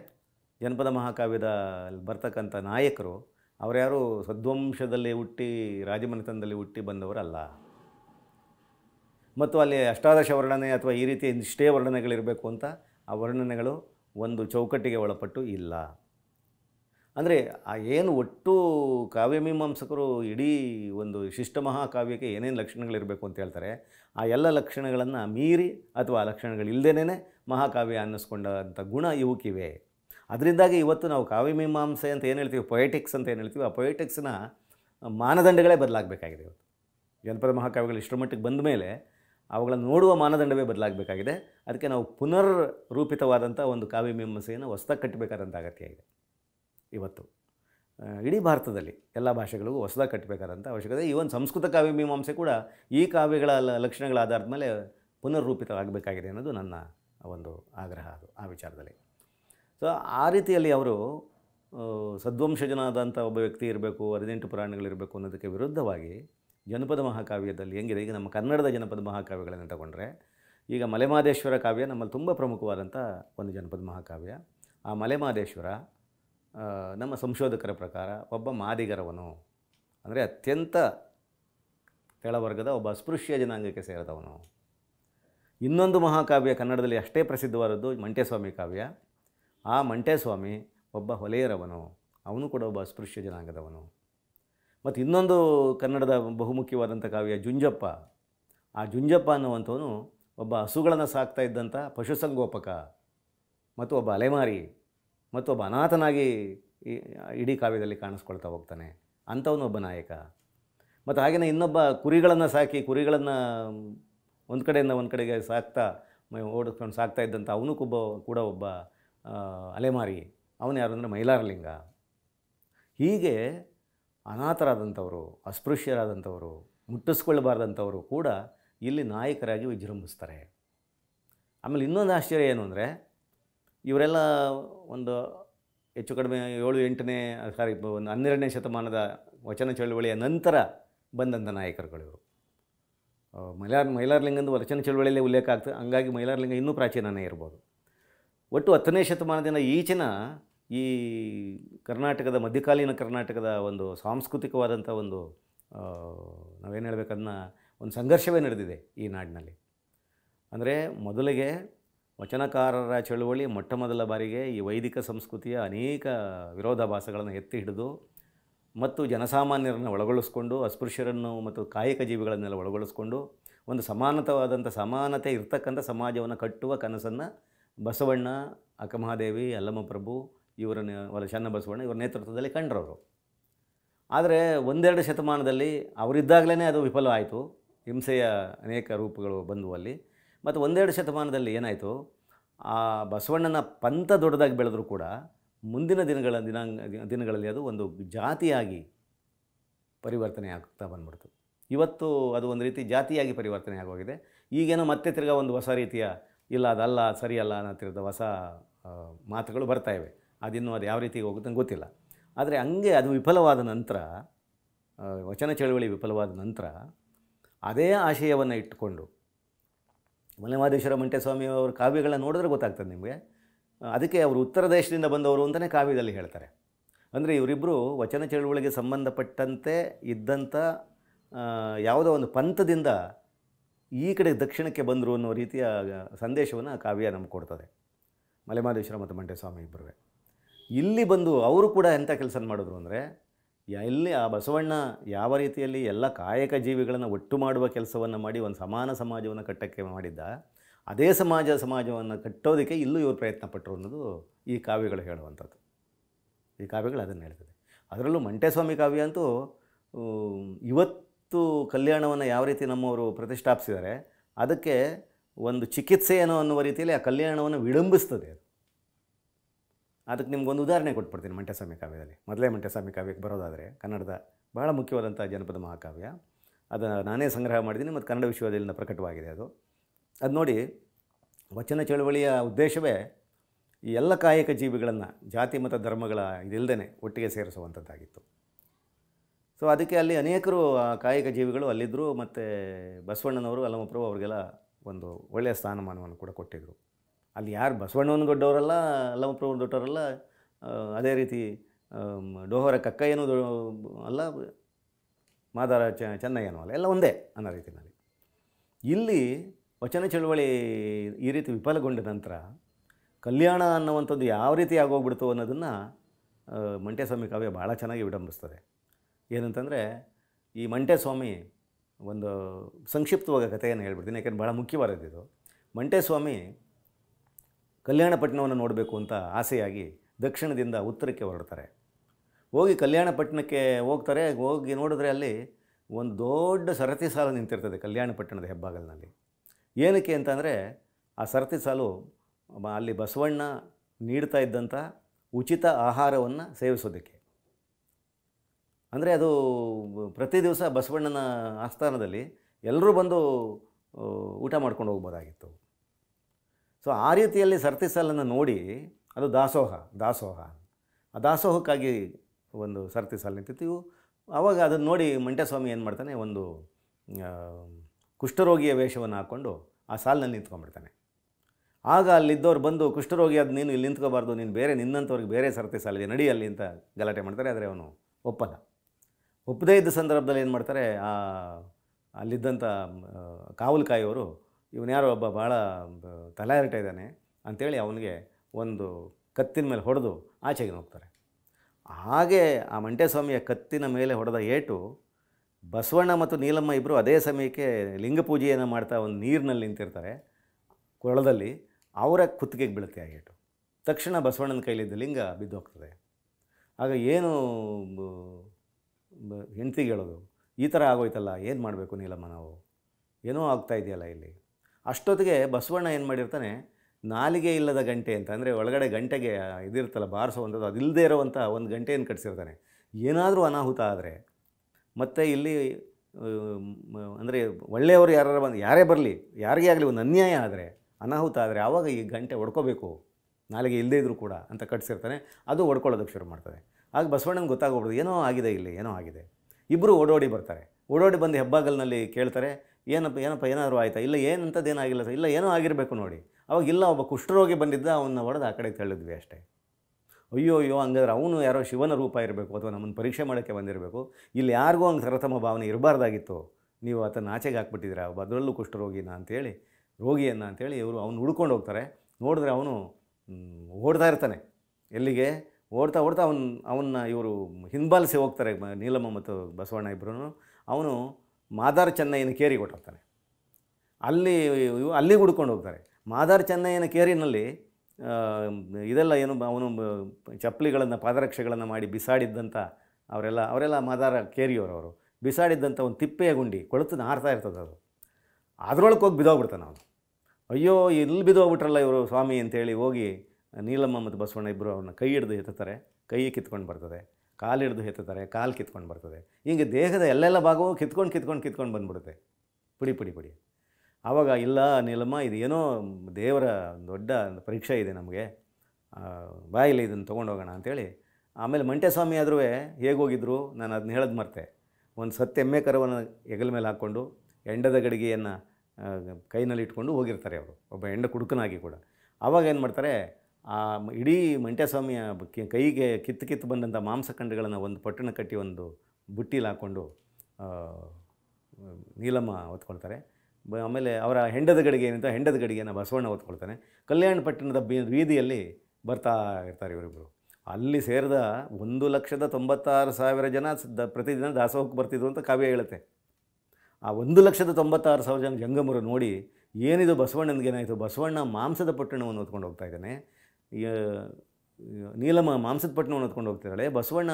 ಜನಪದ ಮಹಾಕಾವ್ಯದ ಬರ್ತಕ್ಕಂಥ ನಾಯಕರು ಅವರ್ಯಾರು ಸದ್ವಂಶದಲ್ಲಿ ಹುಟ್ಟಿ ರಾಜಮನೆತನದಲ್ಲಿ ಹುಟ್ಟಿ ಬಂದವರಲ್ಲ ಮತ್ತು ಅಲ್ಲಿ ಅಷ್ಟಾದಶ ವರ್ಣನೆ ಅಥವಾ ಈ ರೀತಿಯ ಇಷ್ಟೇ ವರ್ಣನೆಗಳಿರಬೇಕು ಅಂತ ಆ ವರ್ಣನೆಗಳು ಒಂದು ಚೌಕಟ್ಟಿಗೆ ಒಳಪಟ್ಟು ಇಲ್ಲ ಅಂದರೆ ಆ ಏನು ಒಟ್ಟು ಕಾವ್ಯಮೀಮಾಂಸಕರು ಇಡೀ ಒಂದು ಶಿಷ್ಟ ಮಹಾಕಾವ್ಯಕ್ಕೆ ಏನೇನು ಲಕ್ಷಣಗಳಿರಬೇಕು ಅಂತ ಹೇಳ್ತಾರೆ ಆ ಎಲ್ಲ ಲಕ್ಷಣಗಳನ್ನು ಮೀರಿ ಅಥವಾ ಆ ಲಕ್ಷಣಗಳಿಲ್ಲದೇನೆ ಮಹಾಕಾವ್ಯ ಅನ್ನಿಸ್ಕೊಂಡಂಥ ಗುಣ ಇವಕ್ಕಿವೆ ಅದರಿಂದಾಗಿ ಇವತ್ತು ನಾವು ಕಾವ್ಯಮೀಮಾಂಸೆ ಅಂತ ಏನು ಹೇಳ್ತೀವಿ ಪೊಯೆಟಿಕ್ಸ್ ಅಂತ ಏನು ಹೇಳ್ತೀವಿ ಆ ಪೊಯೆಟಿಕ್ಸ್ನ ಮಾನದಂಡಗಳೇ ಬದಲಾಗಬೇಕಾಗಿದೆ ಇವತ್ತು ಜನಪದ ಮಹಾಕಾವ್ಯಗಳು ಇಷ್ಟರ ಮಟ್ಟಿಗೆ ಬಂದ ಮೇಲೆ ಅವುಗಳನ್ನು ನೋಡುವ ಮಾನದಂಡವೇ ಬದಲಾಗಬೇಕಾಗಿದೆ ಅದಕ್ಕೆ ನಾವು ಪುನರ್ ರೂಪಿತವಾದಂಥ ಒಂದು ಕಾವ್ಯಮೀಮಾಂಸೆಯನ್ನು ಹೊಸ್ದಾಗಿ ಕಟ್ಟಬೇಕಾದಂಥ ಅಗತ್ಯ ಇದೆ ಇವತ್ತು ಇಡೀ ಭಾರತದಲ್ಲಿ ಎಲ್ಲ ಭಾಷೆಗಳಿಗೂ ಹೊಸದಾಗಿ ಕಟ್ಟಬೇಕಾದಂಥ ಅವಶ್ಯಕತೆ ಒಂದು ಸಂಸ್ಕೃತ ಕಾವ್ಯ ಮೀಮಾಂಸೆ ಕೂಡ ಈ ಕಾವ್ಯಗಳ ಲಕ್ಷಣಗಳ ಆಧಾರದ ಮೇಲೆ ಪುನರ್ರೂಪಿತವಾಗಬೇಕಾಗಿದೆ ಅನ್ನೋದು ನನ್ನ ಒಂದು ಆಗ್ರಹ ಅದು ಆ ವಿಚಾರದಲ್ಲಿ ಸೊ ಆ ರೀತಿಯಲ್ಲಿ ಅವರು ಸದ್ವಂಶಜನಾದಂಥ ಒಬ್ಬ ವ್ಯಕ್ತಿ ಇರಬೇಕು ಹದಿನೆಂಟು ಪುರಾಣಗಳಿರಬೇಕು ಅನ್ನೋದಕ್ಕೆ ವಿರುದ್ಧವಾಗಿ ಜನಪದ ಮಹಾಕಾವ್ಯದಲ್ಲಿ ಹೆಂಗಿದೆ ಈಗ ನಮ್ಮ ಕನ್ನಡದ ಜನಪದ ಮಹಾಕಾವ್ಯಗಳನ್ನು ತಗೊಂಡ್ರೆ ಈಗ ಮಲೆಮಾದೇಶ್ವರ ಕಾವ್ಯ ನಮ್ಮಲ್ಲಿ ತುಂಬ ಪ್ರಮುಖವಾದಂಥ ಒಂದು ಜನಪದ ಮಹಾಕಾವ್ಯ ಆ ಮಲೆಮಾದೇಶ್ವರ ನಮ್ಮ ಸಂಶೋಧಕರ ಪ್ರಕಾರ ಒಬ್ಬ ಮಾದಿಗರವನು ಅಂದರೆ ಅತ್ಯಂತ ಕೆಳವರ್ಗದ ಒಬ್ಬ ಅಸ್ಪೃಶ್ಯ ಜನಾಂಗಕ್ಕೆ ಸೇರಿದವನು ಇನ್ನೊಂದು ಮಹಾಕಾವ್ಯ ಕನ್ನಡದಲ್ಲಿ ಅಷ್ಟೇ ಪ್ರಸಿದ್ಧವಾದದ್ದು ಮಂಟೇಸ್ವಾಮಿ ಕಾವ್ಯ ಆ ಮಂಟೇಸ್ವಾಮಿ ಒಬ್ಬ ಹೊಲೆಯರವನು ಅವನು ಕೂಡ ಒಬ್ಬ ಅಸ್ಪೃಶ್ಯ ಜನಾಂಗದವನು ಮತ್ತು ಇನ್ನೊಂದು ಕನ್ನಡದ ಬಹುಮುಖ್ಯವಾದಂಥ ಕಾವ್ಯ ಜುಂಜಪ್ಪ ಆ ಜುಂಜಪ್ಪ ಅನ್ನುವಂಥವನು ಒಬ್ಬ ಹಸುಗಳನ್ನು ಸಾಕ್ತಾ ಇದ್ದಂಥ ಪಶುಸಂಗೋಪಕ ಮತ್ತು ಒಬ್ಬ ಅಲೆಮಾರಿ ಒಬ್ಬ ಅನಾಥನಾಗಿ ಇಡೀ ಕಾವ್ಯದಲ್ಲಿ ಕಾಣಿಸ್ಕೊಳ್ತಾ ಹೋಗ್ತಾನೆ ಒಬ್ಬ ನಾಯಕ ಮತ್ತು ಹಾಗೆಯೇ ಇನ್ನೊಬ್ಬ ಕುರಿಗಳನ್ನು ಸಾಕಿ ಕುರಿಗಳನ್ನು ಒಂದು ಕಡೆಯಿಂದ ಒಂದು ಕಡೆಗೆ ಸಾಕ್ತಾ ಓಡಿಸ್ಕೊಂಡು ಸಾಕ್ತಾ ಇದ್ದಂಥ ಅವನು ಕೂಡ ಒಬ್ಬ ಅಲೆಮಾರಿ ಅವನು ಯಾರು ಅಂದರೆ ಮೈಲಾರಲಿಂಗ ಹೀಗೆ ಅನಾಥರಾದಂಥವರು ಅಸ್ಪೃಶ್ಯರಾದಂಥವರು ಮುಟ್ಟಿಸ್ಕೊಳ್ಬಾರ್ದಂಥವರು ಕೂಡ ಇಲ್ಲಿ ನಾಯಕರಾಗಿ ವಿಜೃಂಭಿಸ್ತಾರೆ ಆಮೇಲೆ ಇನ್ನೊಂದು ಆಶ್ಚರ್ಯ ಏನು ಅಂದರೆ ಇವರೆಲ್ಲ ಒಂದು ಹೆಚ್ಚು ಕಡಿಮೆ ಏಳು ಎಂಟನೇ ಸಾರಿ ಒಂದು ಹನ್ನೆರಡನೇ ಶತಮಾನದ ವಚನ ಚಳುವಳಿಯ ನಂತರ ಬಂದಂಥ ನಾಯಕರುಗಳು ಇವರು ಮೈಲಾರ್ ಮೈಲಾರ್ಲಿಂಗಂದು ವಚನ ಚಳುವಳಿಯಲ್ಲೇ ಉಲ್ಲೇಖ ಆಗ್ತದೆ ಹಂಗಾಗಿ ಲಿಂಗ ಇನ್ನೂ ಪ್ರಾಚೀನನೇ ಇರ್ಬೋದು ಒಟ್ಟು ಹತ್ತನೇ ಶತಮಾನದಿಂದ ಈಚಿನ ಈ ಕರ್ನಾಟಕದ ಮಧ್ಯಕಾಲೀನ ಕರ್ನಾಟಕದ ಒಂದು ಸಾಂಸ್ಕೃತಿಕವಾದಂಥ ಒಂದು ನಾವೇನು ಹೇಳಬೇಕನ್ನ ಒಂದು ಸಂಘರ್ಷವೇ ನಡೆದಿದೆ ಈ ನಾಡಿನಲ್ಲಿ ಅಂದರೆ ಮೊದಲಿಗೆ ವಚನಕಾರರ ಚಳುವಳಿ ಮೊಟ್ಟ ಮೊದಲ ಬಾರಿಗೆ ಈ ವೈದಿಕ ಸಂಸ್ಕೃತಿಯ ಅನೇಕ ವಿರೋಧಾಭಾಸಗಳನ್ನು ಎತ್ತಿ ಹಿಡಿದು ಮತ್ತು ಜನಸಾಮಾನ್ಯರನ್ನು ಒಳಗೊಳಿಸ್ಕೊಂಡು ಅಸ್ಪೃಶ್ಯರನ್ನು ಮತ್ತು ಕಾಯಕ ಜೀವಿಗಳನ್ನೆಲ್ಲ ಒಳಗೊಳಿಸ್ಕೊಂಡು ಒಂದು ಸಮಾನತವಾದಂಥ ಸಮಾನತೆ ಇರ್ತಕ್ಕಂಥ ಸಮಾಜವನ್ನು ಕಟ್ಟುವ ಕನಸನ್ನು ಬಸವಣ್ಣ ಅಕ್ಕಮಹಾದೇವಿ ಅಲ್ಲಮಪ್ರಭು ಇವರ ಅವರ ಚನ್ನ ಬಸವಣ್ಣ ಇವರ ನೇತೃತ್ವದಲ್ಲಿ ಕಂಡ್ರವರು ಆದರೆ ಒಂದೆರಡು ಶತಮಾನದಲ್ಲಿ ಅವರಿದ್ದಾಗಲೇ ಅದು ವಿಫಲ ಆಯಿತು ಹಿಂಸೆಯ ಅನೇಕ ರೂಪಗಳು ಬಂದವು ಅಲ್ಲಿ ಮತ್ತು ಒಂದೆರಡು ಶತಮಾನದಲ್ಲಿ ಏನಾಯಿತು ಆ ಬಸವಣ್ಣನ ಪಂಥ ದೊಡ್ಡದಾಗಿ ಬೆಳೆದರೂ ಕೂಡ ಮುಂದಿನ ದಿನಗಳ ದಿನಾಂಗ ದಿನಗಳಲ್ಲಿ ಅದು ಒಂದು ಜಾತಿಯಾಗಿ ಪರಿವರ್ತನೆ ಆಗ್ತಾ ಬಂದ್ಬಿಡ್ತು ಇವತ್ತು ಅದು ಒಂದು ರೀತಿ ಜಾತಿಯಾಗಿ ಪರಿವರ್ತನೆ ಆಗೋಗಿದೆ ಈಗೇನೋ ಮತ್ತೆ ತಿರ್ಗಾ ಒಂದು ಹೊಸ ರೀತಿಯ ಇಲ್ಲ ಅದಲ್ಲ ಸರಿಯಲ್ಲ ಅನ್ನೋ ತಿರ್ದ ಹೊಸ ಮಾತುಗಳು ಬರ್ತಾಯಿವೆ ಅದಿನ್ನೂ ಅದು ಯಾವ ರೀತಿಗೆ ಹೋಗುತ್ತೆ ಗೊತ್ತಿಲ್ಲ ಆದರೆ ಹಂಗೆ ಅದು ವಿಫಲವಾದ ನಂತರ ವಚನ ಚಳವಳಿ ವಿಫಲವಾದ ನಂತರ ಅದೇ ಆಶಯವನ್ನು ಇಟ್ಟುಕೊಂಡು ಮಲೆಮಹದೇಶ್ವರ ಮಂಟೆಸ್ವಾಮಿ ಅವರ ಕಾವ್ಯಗಳನ್ನ ನೋಡಿದ್ರೆ ಗೊತ್ತಾಗ್ತದೆ ನಿಮಗೆ ಅದಕ್ಕೆ ಅವರು ಉತ್ತರ ದೇಶದಿಂದ ಬಂದವರು ಅಂತಲೇ ಕಾವ್ಯದಲ್ಲಿ ಹೇಳ್ತಾರೆ ಅಂದರೆ ಇವರಿಬ್ಬರು ವಚನ ಚಳುವಳಿಗೆ ಸಂಬಂಧಪಟ್ಟಂತೆ ಇದ್ದಂಥ ಯಾವುದೋ ಒಂದು ಪಂಥದಿಂದ ಈ ಕಡೆ ದಕ್ಷಿಣಕ್ಕೆ ಬಂದರು ಅನ್ನೋ ರೀತಿಯ ಸಂದೇಶವನ್ನು ಕಾವ್ಯ ನಮ್ಗೆ ಕೊಡ್ತದೆ ಮಲೆಮಹದೇಶ್ವರ ಮತ್ತು ಮಂಟೆಸ್ವಾಮಿ ಇಬ್ಬರು ಇಲ್ಲಿ ಬಂದು ಅವರು ಕೂಡ ಎಂಥ ಕೆಲಸ ಮಾಡಿದ್ರು ಅಂದರೆ ಎಲ್ಲಿ ಆ ಬಸವಣ್ಣ ಯಾವ ರೀತಿಯಲ್ಲಿ ಎಲ್ಲ ಕಾಯಕ ಜೀವಿಗಳನ್ನು ಒಟ್ಟು ಮಾಡುವ ಕೆಲಸವನ್ನು ಮಾಡಿ ಒಂದು ಸಮಾನ ಸಮಾಜವನ್ನು ಕಟ್ಟಕ್ಕೆ ಮಾಡಿದ್ದ ಅದೇ ಸಮಾಜ ಸಮಾಜವನ್ನು ಕಟ್ಟೋದಕ್ಕೆ ಇಲ್ಲೂ ಇವರು ಪ್ರಯತ್ನ ಪಟ್ಟರು ಅನ್ನೋದು ಈ ಕಾವ್ಯಗಳು ಹೇಳುವಂಥದ್ದು ಈ ಕಾವ್ಯಗಳು ಅದನ್ನು ಹೇಳ್ತದೆ ಅದರಲ್ಲೂ ಮಂಟೇಸ್ವಾಮಿ ಕಾವ್ಯ ಅಂತೂ ಇವತ್ತು ಕಲ್ಯಾಣವನ್ನು ಯಾವ ರೀತಿ ನಮ್ಮವರು ಪ್ರತಿಷ್ಠಾಪಿಸಿದ್ದಾರೆ ಅದಕ್ಕೆ ಒಂದು ಚಿಕಿತ್ಸೆ ಏನೋ ಅನ್ನುವ ರೀತಿಯಲ್ಲಿ ಆ ಕಲ್ಯಾಣವನ್ನು ವಿಡಂಬಿಸ್ತದೆ ಅದು ಅದಕ್ಕೆ ನಿಮ್ಗೊಂದು ಉದಾಹರಣೆ ಕೊಟ್ಬಿಡ್ತೀನಿ ಮಂಟಸ್ವಾಮಿ ಕಾವ್ಯದಲ್ಲಿ ಮೊದಲೇ ಮಂಟಸ್ವಾಮಿ ಕಾವ್ಯಕ್ಕೆ ಬರೋದಾದರೆ ಕನ್ನಡದ ಬಹಳ ಮುಖ್ಯವಾದಂಥ ಜನಪದ ಮಹಾಕಾವ್ಯ ಅದನ್ನು ನಾನೇ ಸಂಗ್ರಹ ಮಾಡಿದ್ದೀನಿ ಮತ್ತು ಕನ್ನಡ ವಿಶ್ವವಿದ್ಯಾಲಯದಿಂದ ಪ್ರಕಟವಾಗಿದೆ ಅದು ಅದು ನೋಡಿ ವಚನ ಚಳವಳಿಯ ಉದ್ದೇಶವೇ ಈ ಎಲ್ಲ ಕಾಯಕ ಜೀವಿಗಳನ್ನು ಜಾತಿ ಮತ ಧರ್ಮಗಳ ಇದಿಲ್ಲದೇ ಒಟ್ಟಿಗೆ ಸೇರಿಸುವಂಥದ್ದಾಗಿತ್ತು ಸೊ ಅದಕ್ಕೆ ಅಲ್ಲಿ ಅನೇಕರು ಕಾಯಕ ಜೀವಿಗಳು ಅಲ್ಲಿದ್ದರು ಮತ್ತು ಬಸವಣ್ಣನವರು ಅಲ್ಲಮಪ್ರಭು ಅವರಿಗೆಲ್ಲ ಒಂದು ಒಳ್ಳೆಯ ಸ್ಥಾನಮಾನವನ್ನು ಕೂಡ ಕೊಟ್ಟಿದ್ದರು ಅಲ್ಲಿ ಯಾರು ಬಸವಣ್ಣನ ದೊಡ್ಡವರಲ್ಲ ಅಲ್ಲಮಪ್ರಭು ದೊಡ್ಡವರಲ್ಲ ಅದೇ ರೀತಿ ಡೋಹರ ಕಕ್ಕ ಏನು ಅಲ್ಲ ಮಾದಾರ ಚ ಅಲ್ಲ ಎಲ್ಲ ಒಂದೇ ಅನ್ನೋ ರೀತಿ ರೀತಿಯಲ್ಲಿ ಇಲ್ಲಿ ವಚನ ಚಳುವಳಿ ಈ ರೀತಿ ವಿಫಲಗೊಂಡ ನಂತರ ಕಲ್ಯಾಣ ಅನ್ನುವಂಥದ್ದು ಯಾವ ರೀತಿ ಆಗೋಗ್ಬಿಡ್ತು ಅನ್ನೋದನ್ನು ಮಂಟೆಸ್ವಾಮಿ ಕಾವ್ಯ ಭಾಳ ಚೆನ್ನಾಗಿ ವಿಡಂಬಿಸ್ತದೆ ಏನಂತಂದರೆ ಈ ಮಂಟೆಸ್ವಾಮಿ ಒಂದು ಸಂಕ್ಷಿಪ್ತವಾದ ಕಥೆಯನ್ನು ಹೇಳ್ಬಿಡ್ತೀನಿ ಯಾಕೆಂದ್ರೆ ಭಾಳ ಮುಖ್ಯವಾದದ್ದು ಮಂಟೆಸ್ವಾಮಿ ಕಲ್ಯಾಣಪಟ್ಟಣವನ್ನು ನೋಡಬೇಕು ಅಂತ ಆಸೆಯಾಗಿ ದಕ್ಷಿಣದಿಂದ ಉತ್ತರಕ್ಕೆ ಹೊರಡ್ತಾರೆ ಹೋಗಿ ಕಲ್ಯಾಣಪಟ್ಟಣಕ್ಕೆ ಹೋಗ್ತಾರೆ ಹೋಗಿ ನೋಡಿದ್ರೆ ಅಲ್ಲಿ ಒಂದು ದೊಡ್ಡ ಸರತಿ ಸಾಲು ನಿಂತಿರ್ತದೆ ಕಲ್ಯಾಣಪಟ್ಟಣದ ಹೆಬ್ಬಾಗಲಿನಲ್ಲಿ ಏನಕ್ಕೆ ಅಂತಂದರೆ ಆ ಸರತಿ ಸಾಲು ಅಲ್ಲಿ ಬಸವಣ್ಣ ನೀಡ್ತಾ ಇದ್ದಂಥ ಉಚಿತ ಆಹಾರವನ್ನು ಸೇವಿಸೋದಕ್ಕೆ ಅಂದರೆ ಅದು ಪ್ರತಿ ದಿವಸ ಬಸವಣ್ಣನ ಆಸ್ಥಾನದಲ್ಲಿ ಎಲ್ಲರೂ ಬಂದು ಊಟ ಮಾಡ್ಕೊಂಡು ಹೋಗ್ಬೋದಾಗಿತ್ತು ಸೊ ಆ ರೀತಿಯಲ್ಲಿ ಸರ್ತಿ ಸಾಲನ್ನು ನೋಡಿ ಅದು ದಾಸೋಹ ದಾಸೋಹ ಆ ದಾಸೋಹಕ್ಕಾಗಿ ಒಂದು ಸರ್ತಿ ಸಾಲು ನಿಂತಿತ್ತು ಇವು ಆವಾಗ ಅದನ್ನು ನೋಡಿ ಮಂಟ್ಯಸ್ವಾಮಿ ಏನು ಮಾಡ್ತಾನೆ ಒಂದು ಕುಷ್ಠರೋಗಿಯ ವೇಷವನ್ನು ಹಾಕ್ಕೊಂಡು ಆ ಸಾಲಿನಲ್ಲಿ ನಿಂತ್ಕೊಂಡ್ಬಿಡ್ತಾನೆ ಆಗ ಅಲ್ಲಿದ್ದವ್ರು ಬಂದು ಕುಷ್ಠರೋಗಿ ಅದು ನೀನು ಇಲ್ಲಿ ನಿಂತ್ಕೋಬಾರ್ದು ನೀನು ಬೇರೆ ನಿನ್ನಂಥವ್ರಿಗೆ ಬೇರೆ ಸರ್ತಿ ಸಾಲಿದೆ ನಡಿ ಅಲ್ಲಿ ಅಂತ ಗಲಾಟೆ ಮಾಡ್ತಾರೆ ಆದರೆ ಅವನು ಒಪ್ಪಲ್ಲ ಒಪ್ಪದೇ ಇದ್ದ ಸಂದರ್ಭದಲ್ಲಿ ಏನು ಮಾಡ್ತಾರೆ ಆ ಅಲ್ಲಿದ್ದಂಥ ಕಾವಲು ಇವನು ಯಾರೋ ಒಬ್ಬ ಭಾಳ ತಲೆ ಹರಟ ಇದ್ದಾನೆ ಅಂಥೇಳಿ ಅವನಿಗೆ ಒಂದು ಕತ್ತಿನ ಮೇಲೆ ಹೊಡೆದು ಆಚೆಗೆ ಹೋಗ್ತಾರೆ ಹಾಗೆ ಆ ಮಂಟೇಸ್ವಾಮಿಯ ಕತ್ತಿನ ಮೇಲೆ ಹೊಡೆದ ಏಟು ಬಸವಣ್ಣ ಮತ್ತು ನೀಲಮ್ಮ ಇಬ್ಬರು ಅದೇ ಸಮಯಕ್ಕೆ ಲಿಂಗ ಪೂಜೆಯನ್ನು ಮಾಡ್ತಾ ಒಂದು ನೀರಿನಲ್ಲಿ ನಿಂತಿರ್ತಾರೆ ಕೊಳದಲ್ಲಿ ಅವರ ಕುತ್ತಿಗೆಗೆ ಬೀಳುತ್ತೆ ಆ ಏಟು ತಕ್ಷಣ ಬಸವಣ್ಣನ ಕೈಲಿದ್ದ ಲಿಂಗ ಬಿದ್ದೋಗ್ತದೆ ಆಗ ಏನು ಹೆಂಡತಿಗೆ ಹೇಳೋದು ಈ ಥರ ಆಗೋಯ್ತಲ್ಲ ಏನು ಮಾಡಬೇಕು ನೀಲಮ್ಮ ನಾವು ಏನೋ ಆಗ್ತಾ ಇದೆಯಲ್ಲ ಇಲ್ಲಿ ಅಷ್ಟೊತ್ತಿಗೆ ಬಸವಣ್ಣ ಏನು ಮಾಡಿರ್ತಾನೆ ನಾಲಿಗೆ ಇಲ್ಲದ ಗಂಟೆ ಅಂತ ಅಂದರೆ ಒಳಗಡೆ ಗಂಟೆಗೆ ಇದಿರ್ತಲ್ಲ ಬಾರಿಸುವಂಥದ್ದು ಅದಿಲ್ಲದೆ ಇರುವಂಥ ಒಂದು ಗಂಟೆಯನ್ನು ಕಟ್ಸಿರ್ತಾನೆ ಏನಾದರೂ ಅನಾಹುತ ಆದರೆ ಮತ್ತು ಇಲ್ಲಿ ಅಂದರೆ ಒಳ್ಳೆಯವರು ಯಾರು ಬಂದು ಯಾರೇ ಬರಲಿ ಯಾರಿಗೇ ಆಗಲಿ ಒಂದು ಅನ್ಯಾಯ ಆದರೆ ಅನಾಹುತ ಆದರೆ ಆವಾಗ ಈ ಗಂಟೆ ಒಡ್ಕೋಬೇಕು ನಾಲಿಗೆ ಇಲ್ಲದೇ ಇದ್ದರೂ ಕೂಡ ಅಂತ ಕಟ್ಸಿರ್ತಾನೆ ಅದು ಒಡ್ಕೊಳ್ಳೋದಕ್ಕೆ ಶುರು ಮಾಡ್ತಾರೆ ಆಗ ಬಸವಣ್ಣನ ಗೊತ್ತಾಗೋಗ್ಬಿಡ್ದು ಏನೋ ಆಗಿದೆ ಇಲ್ಲಿ ಏನೋ ಆಗಿದೆ ಇಬ್ಬರು ಓಡೋಡಿ ಬರ್ತಾರೆ ಓಡೋಡಿ ಬಂದು ಹೆಬ್ಬಾಗಲಿನಲ್ಲಿ ಕೇಳ್ತಾರೆ ಏನಪ್ಪ ಏನಪ್ಪ ಏನಾದರೂ ಆಯಿತಾ ಇಲ್ಲ ಏನಂಥದ್ದು ಏನಾಗಿಲ್ಲ ಸರ್ ಇಲ್ಲ ಏನೋ ಆಗಿರಬೇಕು ನೋಡಿ ಅವಾಗ ಇಲ್ಲ ಒಬ್ಬ ಕುಷ್ಠರೋಗಿ ಬಂದಿದ್ದ ಅವನ್ನ ಹೊಡೆದು ಆ ಕಡೆ ತಳ್ಳಿದ್ವಿ ಅಷ್ಟೇ ಅಯ್ಯೋ ಅಯ್ಯೋ ಹಂಗಾದ್ರೆ ಅವನು ಯಾರೋ ಶಿವನ ರೂಪ ಇರಬೇಕು ಅಥವಾ ನಮ್ಮನ್ನು ಪರೀಕ್ಷೆ ಮಾಡೋಕ್ಕೆ ಬಂದಿರಬೇಕು ಇಲ್ಲಿ ಯಾರಿಗೂ ಹಂಗೆ ಸರತಮ ಭಾವನೆ ಇರಬಾರ್ದಾಗಿತ್ತು ನೀವು ಆತನ ಆಚೆಗೆ ಹಾಕ್ಬಿಟ್ಟಿದ್ರೆ ಒಬ್ಬ ಅದರಲ್ಲೂ ಕುಷ್ಠರೋಗಿನ ಅಂತೇಳಿ ರೋಗಿಯನ್ನು ಅಂತೇಳಿ ಇವರು ಅವನು ಹುಡ್ಕೊಂಡು ಹೋಗ್ತಾರೆ ನೋಡಿದ್ರೆ ಅವನು ಓಡ್ತಾ ಇರ್ತಾನೆ ಎಲ್ಲಿಗೆ ಓಡ್ತಾ ಓಡ್ತಾ ಅವನು ಅವನ್ನ ಇವರು ಹಿಂಬಾಲಿಸಿ ಹೋಗ್ತಾರೆ ನೀಲಮ್ಮ ಮತ್ತು ಬಸವಣ್ಣ ಇಬ್ಬರೂ ಅವನು ಮಾದಾರ್ ಚೆನ್ನಯ್ಯನ ಕೇರಿ ಕೊಟ್ಟಿರ್ತಾನೆ ಅಲ್ಲಿ ಅಲ್ಲಿ ಹುಡ್ಕೊಂಡು ಹೋಗ್ತಾರೆ ಮಾದಾರ್ ಚೆನ್ನಯ್ಯನ ಕೇರಿನಲ್ಲಿ ಇದೆಲ್ಲ ಏನು ಅವನು ಚಪ್ಪಲಿಗಳನ್ನು ಪಾದರಕ್ಷೆಗಳನ್ನು ಮಾಡಿ ಬಿಸಾಡಿದ್ದಂಥ ಅವರೆಲ್ಲ ಅವರೆಲ್ಲ ಮಾದಾರ ಅವರು ಬಿಸಾಡಿದ್ದಂಥ ಒಂದು ತಿಪ್ಪೆಯ ಗುಂಡಿ ಕೊಳತು ನಾರ್ತಾ ಇರ್ತದೆ ಅದು ಅದರೊಳಗೆ ಹೋಗಿ ಬಿದ್ದೋಗ್ಬಿಡ್ತಾನೆ ಅವನು ಅಯ್ಯೋ ಎಲ್ಲಿ ಬಿದೋಗ್ಬಿಟ್ರಲ್ಲ ಇವರು ಸ್ವಾಮಿ ಅಂತೇಳಿ ಹೋಗಿ ನೀಲಮ್ಮ ಮತ್ತು ಬಸವಣ್ಣ ಇಬ್ಬರು ಅವ್ರನ್ನ ಕೈ ಹಿಡ್ದು ಎತ್ತಾರೆ ಕೈ ಕಿತ್ಕೊಂಡು ಬರ್ತದೆ ಕಾಲು ಹಿಡಿದು ಎತ್ತುತ್ತಾರೆ ಕಾಲು ಕಿತ್ಕೊಂಡು ಬರ್ತದೆ ಹೀಗೆ ದೇಹದ ಎಲ್ಲೆಲ್ಲ ಭಾಗವೂ ಕಿತ್ಕೊಂಡು ಕಿತ್ಕೊಂಡು ಕಿತ್ಕೊಂಡು ಬಂದ್ಬಿಡುತ್ತೆ ಪುಡಿ ಪುಡಿ ಪುಡಿ ಆವಾಗ ಇಲ್ಲ ನಿಲಮ ಇದು ಏನೋ ದೇವರ ದೊಡ್ಡ ಪರೀಕ್ಷೆ ಇದೆ ನಮಗೆ ಬಾಯಿಲಿ ಇದನ್ನು ತೊಗೊಂಡೋಗೋಣ ಅಂಥೇಳಿ ಆಮೇಲೆ ಮಂಟೆಸ್ವಾಮಿ ಸ್ವಾಮಿ ಆದರೂ ಹೇಗೋಗಿದ್ರು ನಾನು ಅದನ್ನ ಹೇಳೋದು ಮರ್ತೆ ಒಂದು ಸತ್ಯ ಎಮ್ಮೆ ಕರವನ್ನು ಹೆಗಲ ಮೇಲೆ ಹಾಕ್ಕೊಂಡು ಎಂಡದ ಗಡಿಗೆಯನ್ನು ಕೈನಲ್ಲಿ ಇಟ್ಕೊಂಡು ಹೋಗಿರ್ತಾರೆ ಅವರು ಒಬ್ಬ ಎಂಡ ಕುಡುಕನಾಗಿ ಕೂಡ ಆವಾಗ ಏನು ಮಾಡ್ತಾರೆ ಆ ಇಡೀ ಮಂಟ್ಯಸ್ವಾಮಿಯ ಕೈಗೆ ಕಿತ್ತು ಕಿತ್ತು ಬಂದಂಥ ಮಾಂಸಖಂಡಗಳನ್ನು ಒಂದು ಪಟ್ಟಣ ಕಟ್ಟಿ ಒಂದು ಬುಟ್ಟಿಲಿ ಹಾಕ್ಕೊಂಡು ನೀಲಮ್ಮ ಹೊತ್ಕೊಳ್ತಾರೆ ಬ ಆಮೇಲೆ ಅವರ ಹೆಂಡದ ಗಡಿಗೆ ಏನಂತ ಹೆಂಡದ ಗಡಿಗೆನ ಬಸವಣ್ಣ ಹೊತ್ಕೊಳ್ತಾನೆ ಕಲ್ಯಾಣ ಪಟ್ಟಣದ ಬೀದಿಯಲ್ಲಿ ಬರ್ತಾ ಇರ್ತಾರೆ ಇವರಿಬ್ಬರು ಅಲ್ಲಿ ಸೇರಿದ ಒಂದು ಲಕ್ಷದ ತೊಂಬತ್ತಾರು ಸಾವಿರ ಜನ ದ ಪ್ರತಿದಿನ ದಾಸೋಹಕ್ಕೆ ಬರ್ತಿದ್ರು ಅಂತ ಕಾವ್ಯ ಹೇಳುತ್ತೆ ಆ ಒಂದು ಲಕ್ಷದ ತೊಂಬತ್ತಾರು ಸಾವಿರ ಜನ ಜಂಗಮರು ನೋಡಿ ಏನಿದು ಏನಾಯಿತು ಬಸವಣ್ಣ ಮಾಂಸದ ಪಟ್ಟಣವನ್ನು ಹೊತ್ಕೊಂಡು ಹೋಗ್ತಾ ಇದ್ದಾನೆ ನೀಲಮ್ಮ ಮಾಂಸದ ಪಟ್ಟಣ ಓದ್ಕೊಂಡು ಹೋಗ್ತಿದ್ದಾಳೆ ಬಸವಣ್ಣ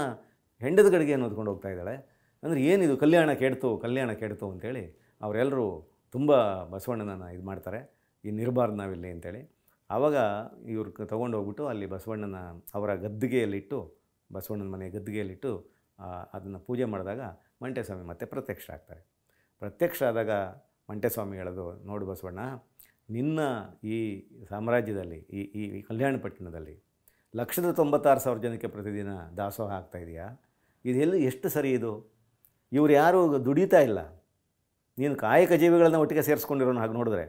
ಹೆಂಡದ ಗಡಿಗೆ ಓದ್ಕೊಂಡು ಹೋಗ್ತಾ ಇದ್ದಾಳೆ ಅಂದರೆ ಏನಿದು ಕಲ್ಯಾಣ ಕೆಡ್ತು ಕಲ್ಯಾಣ ಕೆಡ್ತು ಅಂತೇಳಿ ಅವರೆಲ್ಲರೂ ತುಂಬ ಬಸವಣ್ಣನ ಇದು ಮಾಡ್ತಾರೆ ಈ ಇರಬಾರ್ದು ನಾವಿಲ್ಲಿ ಅಂತೇಳಿ ಆವಾಗ ಇವ್ರು ತೊಗೊಂಡು ಹೋಗ್ಬಿಟ್ಟು ಅಲ್ಲಿ ಬಸವಣ್ಣನ ಅವರ ಗದ್ದಿಗೆಯಲ್ಲಿಟ್ಟು ಬಸವಣ್ಣನ ಮನೆಯ ಗದ್ದಿಗೆಯಲ್ಲಿಟ್ಟು ಅದನ್ನು ಪೂಜೆ ಮಾಡಿದಾಗ ಮಂಟೆಸ್ವಾಮಿ ಮತ್ತೆ ಪ್ರತ್ಯಕ್ಷ ಆಗ್ತಾರೆ ಪ್ರತ್ಯಕ್ಷ ಆದಾಗ ಮಂಟೆಸ್ವಾಮಿ ಹೇಳೋದು ನೋಡು ಬಸವಣ್ಣ ನಿನ್ನ ಈ ಸಾಮ್ರಾಜ್ಯದಲ್ಲಿ ಈ ಈ ಕಲ್ಯಾಣಪಟ್ಟಣದಲ್ಲಿ ಲಕ್ಷದ ತೊಂಬತ್ತಾರು ಸಾವಿರ ಜನಕ್ಕೆ ಪ್ರತಿದಿನ ದಾಸೋಹ ಆಗ್ತಾ ಇದೆಯಾ ಇದೆಲ್ಲ ಎಷ್ಟು ಸರಿ ಇದು ಇವರು ಯಾರು ದುಡಿತಾ ಇಲ್ಲ ನೀನು ಕಾಯಕ ಜೀವಿಗಳನ್ನ ಒಟ್ಟಿಗೆ ಸೇರಿಸ್ಕೊಂಡಿರೋನು ಹಾಗೆ ನೋಡಿದ್ರೆ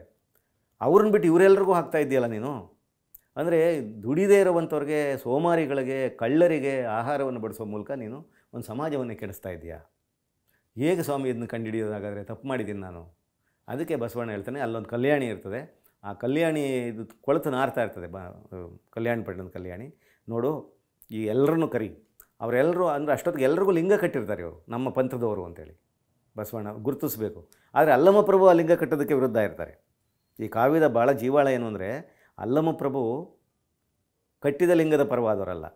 ಅವ್ರನ್ನ ಬಿಟ್ಟು ಇವರೆಲ್ಲರಿಗೂ ಹಾಕ್ತಾ ಇದೆಯಲ್ಲ ನೀನು ಅಂದರೆ ದುಡಿದೇ ಇರುವಂಥವ್ರಿಗೆ ಸೋಮಾರಿಗಳಿಗೆ ಕಳ್ಳರಿಗೆ ಆಹಾರವನ್ನು ಬಡಿಸೋ ಮೂಲಕ ನೀನು ಒಂದು ಸಮಾಜವನ್ನು ಕೆಡಿಸ್ತಾ ಇದೆಯಾ ಹೇಗೆ ಸ್ವಾಮಿ ಇದನ್ನು ಕಂಡುಹಿಡಿಯೋದಾಗಾದರೆ ತಪ್ಪು ಮಾಡಿದ್ದೀನಿ ನಾನು ಅದಕ್ಕೆ ಬಸವಣ್ಣ ಹೇಳ್ತಾನೆ ಅಲ್ಲೊಂದು ಕಲ್ಯಾಣಿ ಇರ್ತದೆ ಆ ಕಲ್ಯಾಣಿ ಇದು ಕೊಳತು ನಾರ್ತಾ ಇರ್ತದೆ ಬ ಕಲ್ಯಾಣ ಪಟ್ಟಣದ ಕಲ್ಯಾಣಿ ನೋಡು ಈ ಎಲ್ಲರನ್ನೂ ಕರಿ ಅವರೆಲ್ಲರೂ ಅಂದರೆ ಅಷ್ಟೊತ್ತಿಗೆ ಎಲ್ರಿಗೂ ಲಿಂಗ ಕಟ್ಟಿರ್ತಾರೆ ಇವರು ನಮ್ಮ ಪಂಥದವರು ಅಂತೇಳಿ ಬಸವಣ್ಣ ಗುರುತಿಸಬೇಕು ಆದರೆ ಪ್ರಭು ಆ ಲಿಂಗ ಕಟ್ಟೋದಕ್ಕೆ ವಿರುದ್ಧ ಇರ್ತಾರೆ ಈ ಕಾವ್ಯದ ಭಾಳ ಜೀವಾಳ ಏನು ಅಂದರೆ ಪ್ರಭು ಕಟ್ಟಿದ ಲಿಂಗದ ಪರವಾದವರಲ್ಲ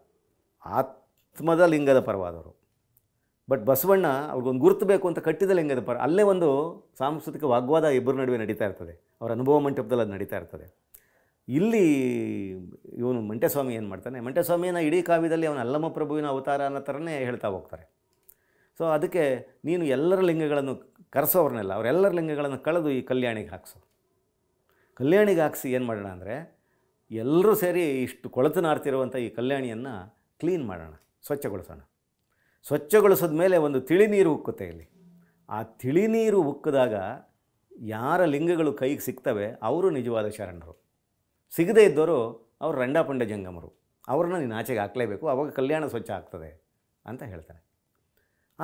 ಆತ್ಮದ ಲಿಂಗದ ಪರವಾದವರು ಬಟ್ ಬಸವಣ್ಣ ಅವ್ರಿಗೊಂದು ಗುರುತು ಬೇಕು ಅಂತ ಕಟ್ಟಿದಲ್ಲಿ ಹೆಂಗದ ಪರ ಅಲ್ಲೇ ಒಂದು ಸಾಂಸ್ಕೃತಿಕ ವಾಗ್ವಾದ ಇಬ್ಬರ ನಡುವೆ ನಡೀತಾ ಇರ್ತದೆ ಅವರ ಅನುಭವ ಮಂಟಪದಲ್ಲಿ ಅದು ನಡೀತಾ ಇರ್ತದೆ ಇಲ್ಲಿ ಇವನು ಮಂಟೆಸ್ವಾಮಿ ಏನು ಮಾಡ್ತಾನೆ ಮಂಟೆಸ್ವಾಮಿಯನ್ನು ಇಡೀ ಕಾವ್ಯದಲ್ಲಿ ಅವನ ಅಲ್ಲಮ್ಮ ಪ್ರಭುವಿನ ಅವತಾರ ಅನ್ನೋ ಥರನೇ ಹೇಳ್ತಾ ಹೋಗ್ತಾರೆ ಸೊ ಅದಕ್ಕೆ ನೀನು ಎಲ್ಲರ ಲಿಂಗಗಳನ್ನು ಕರೆಸೋವ್ರನ್ನೆಲ್ಲ ಅವರೆಲ್ಲರ ಲಿಂಗಗಳನ್ನು ಕಳೆದು ಈ ಕಲ್ಯಾಣಿಗೆ ಹಾಕ್ಸು ಕಲ್ಯಾಣಿಗೆ ಹಾಕ್ಸಿ ಏನು ಮಾಡೋಣ ಅಂದರೆ ಎಲ್ಲರೂ ಸೇರಿ ಇಷ್ಟು ಕೊಳತನಾರ್ತಿರುವಂಥ ಈ ಕಲ್ಯಾಣಿಯನ್ನು ಕ್ಲೀನ್ ಮಾಡೋಣ ಸ್ವಚ್ಛಗೊಳಿಸೋಣ ಸ್ವಚ್ಛಗೊಳಿಸಿದ ಮೇಲೆ ಒಂದು ತಿಳಿ ನೀರು ಉಕ್ಕುತ್ತೆ ಇಲ್ಲಿ ಆ ತಿಳಿ ನೀರು ಉಕ್ಕಿದಾಗ ಯಾರ ಲಿಂಗಗಳು ಕೈಗೆ ಸಿಗ್ತವೆ ಅವರು ನಿಜವಾದ ಶರಣರು ಸಿಗದೇ ಇದ್ದವರು ಅವರು ರಂಡಾಪಂಡ ಜಂಗಮರು ಅವ್ರನ್ನ ನೀನು ಆಚೆಗೆ ಹಾಕಲೇಬೇಕು ಅವಾಗ ಕಲ್ಯಾಣ ಸ್ವಚ್ಛ ಆಗ್ತದೆ ಅಂತ ಹೇಳ್ತಾರೆ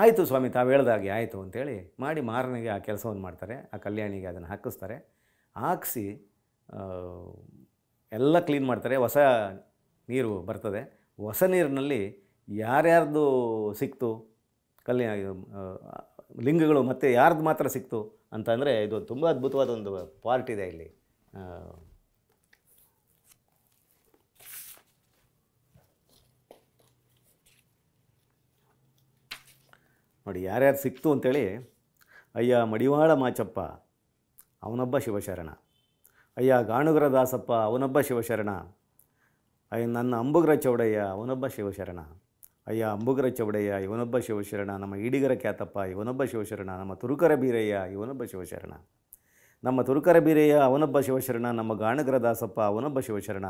ಆಯಿತು ಸ್ವಾಮಿ ತಾವು ಹೇಳ್ದಾಗೆ ಆಯಿತು ಅಂತೇಳಿ ಮಾಡಿ ಮಾರನಿಗೆ ಆ ಕೆಲಸವನ್ನು ಮಾಡ್ತಾರೆ ಆ ಕಲ್ಯಾಣಿಗೆ ಅದನ್ನು ಹಾಕಿಸ್ತಾರೆ ಹಾಕಿಸಿ ಎಲ್ಲ ಕ್ಲೀನ್ ಮಾಡ್ತಾರೆ ಹೊಸ ನೀರು ಬರ್ತದೆ ಹೊಸ ನೀರಿನಲ್ಲಿ ಯಾರ್ಯಾರ್ದು ಸಿಕ್ತು ಕಲ್ಯಾಣ ಲಿಂಗಗಳು ಮತ್ತು ಯಾರ್ದು ಮಾತ್ರ ಸಿಕ್ತು ಅಂತಂದರೆ ಇದು ತುಂಬ ಅದ್ಭುತವಾದ ಒಂದು ಪಾರ್ಟ್ ಇದೆ ಇಲ್ಲಿ ನೋಡಿ ಯಾರ್ಯಾರು ಸಿಕ್ತು ಅಂತೇಳಿ ಅಯ್ಯ ಮಡಿವಾಳ ಮಾಚಪ್ಪ ಅವನೊಬ್ಬ ಶಿವಶರಣ ಅಯ್ಯ ಗಾಣುಗರ ದಾಸಪ್ಪ ಅವನೊಬ್ಬ ಶಿವಶರಣ ಅಯ್ಯ ನನ್ನ ಅಂಬುಗ್ರ ಚೌಡಯ್ಯ ಅವನೊಬ್ಬ ಶಿವಶರಣ ಅಯ್ಯ ಅಂಬುಗರ ಚೌಡಯ್ಯ ಇವನೊಬ್ಬ ಶಿವಶರಣ ನಮ್ಮ ಈಡಿಗರ ಖ್ಯಾತಪ್ಪ ಇವನೊಬ್ಬ ಶಿವಶರಣ ನಮ್ಮ ತುರುಕರ ಬೀರಯ್ಯ ಇವನೊಬ್ಬ ಶಿವಶರಣ ನಮ್ಮ ತುರುಕರ ಬೀರಯ್ಯ ಅವನೊಬ್ಬ ಶಿವಶರಣ ನಮ್ಮ ಗಾಣಗರ ದಾಸಪ್ಪ ಅವನೊಬ್ಬ ಶಿವಶರಣ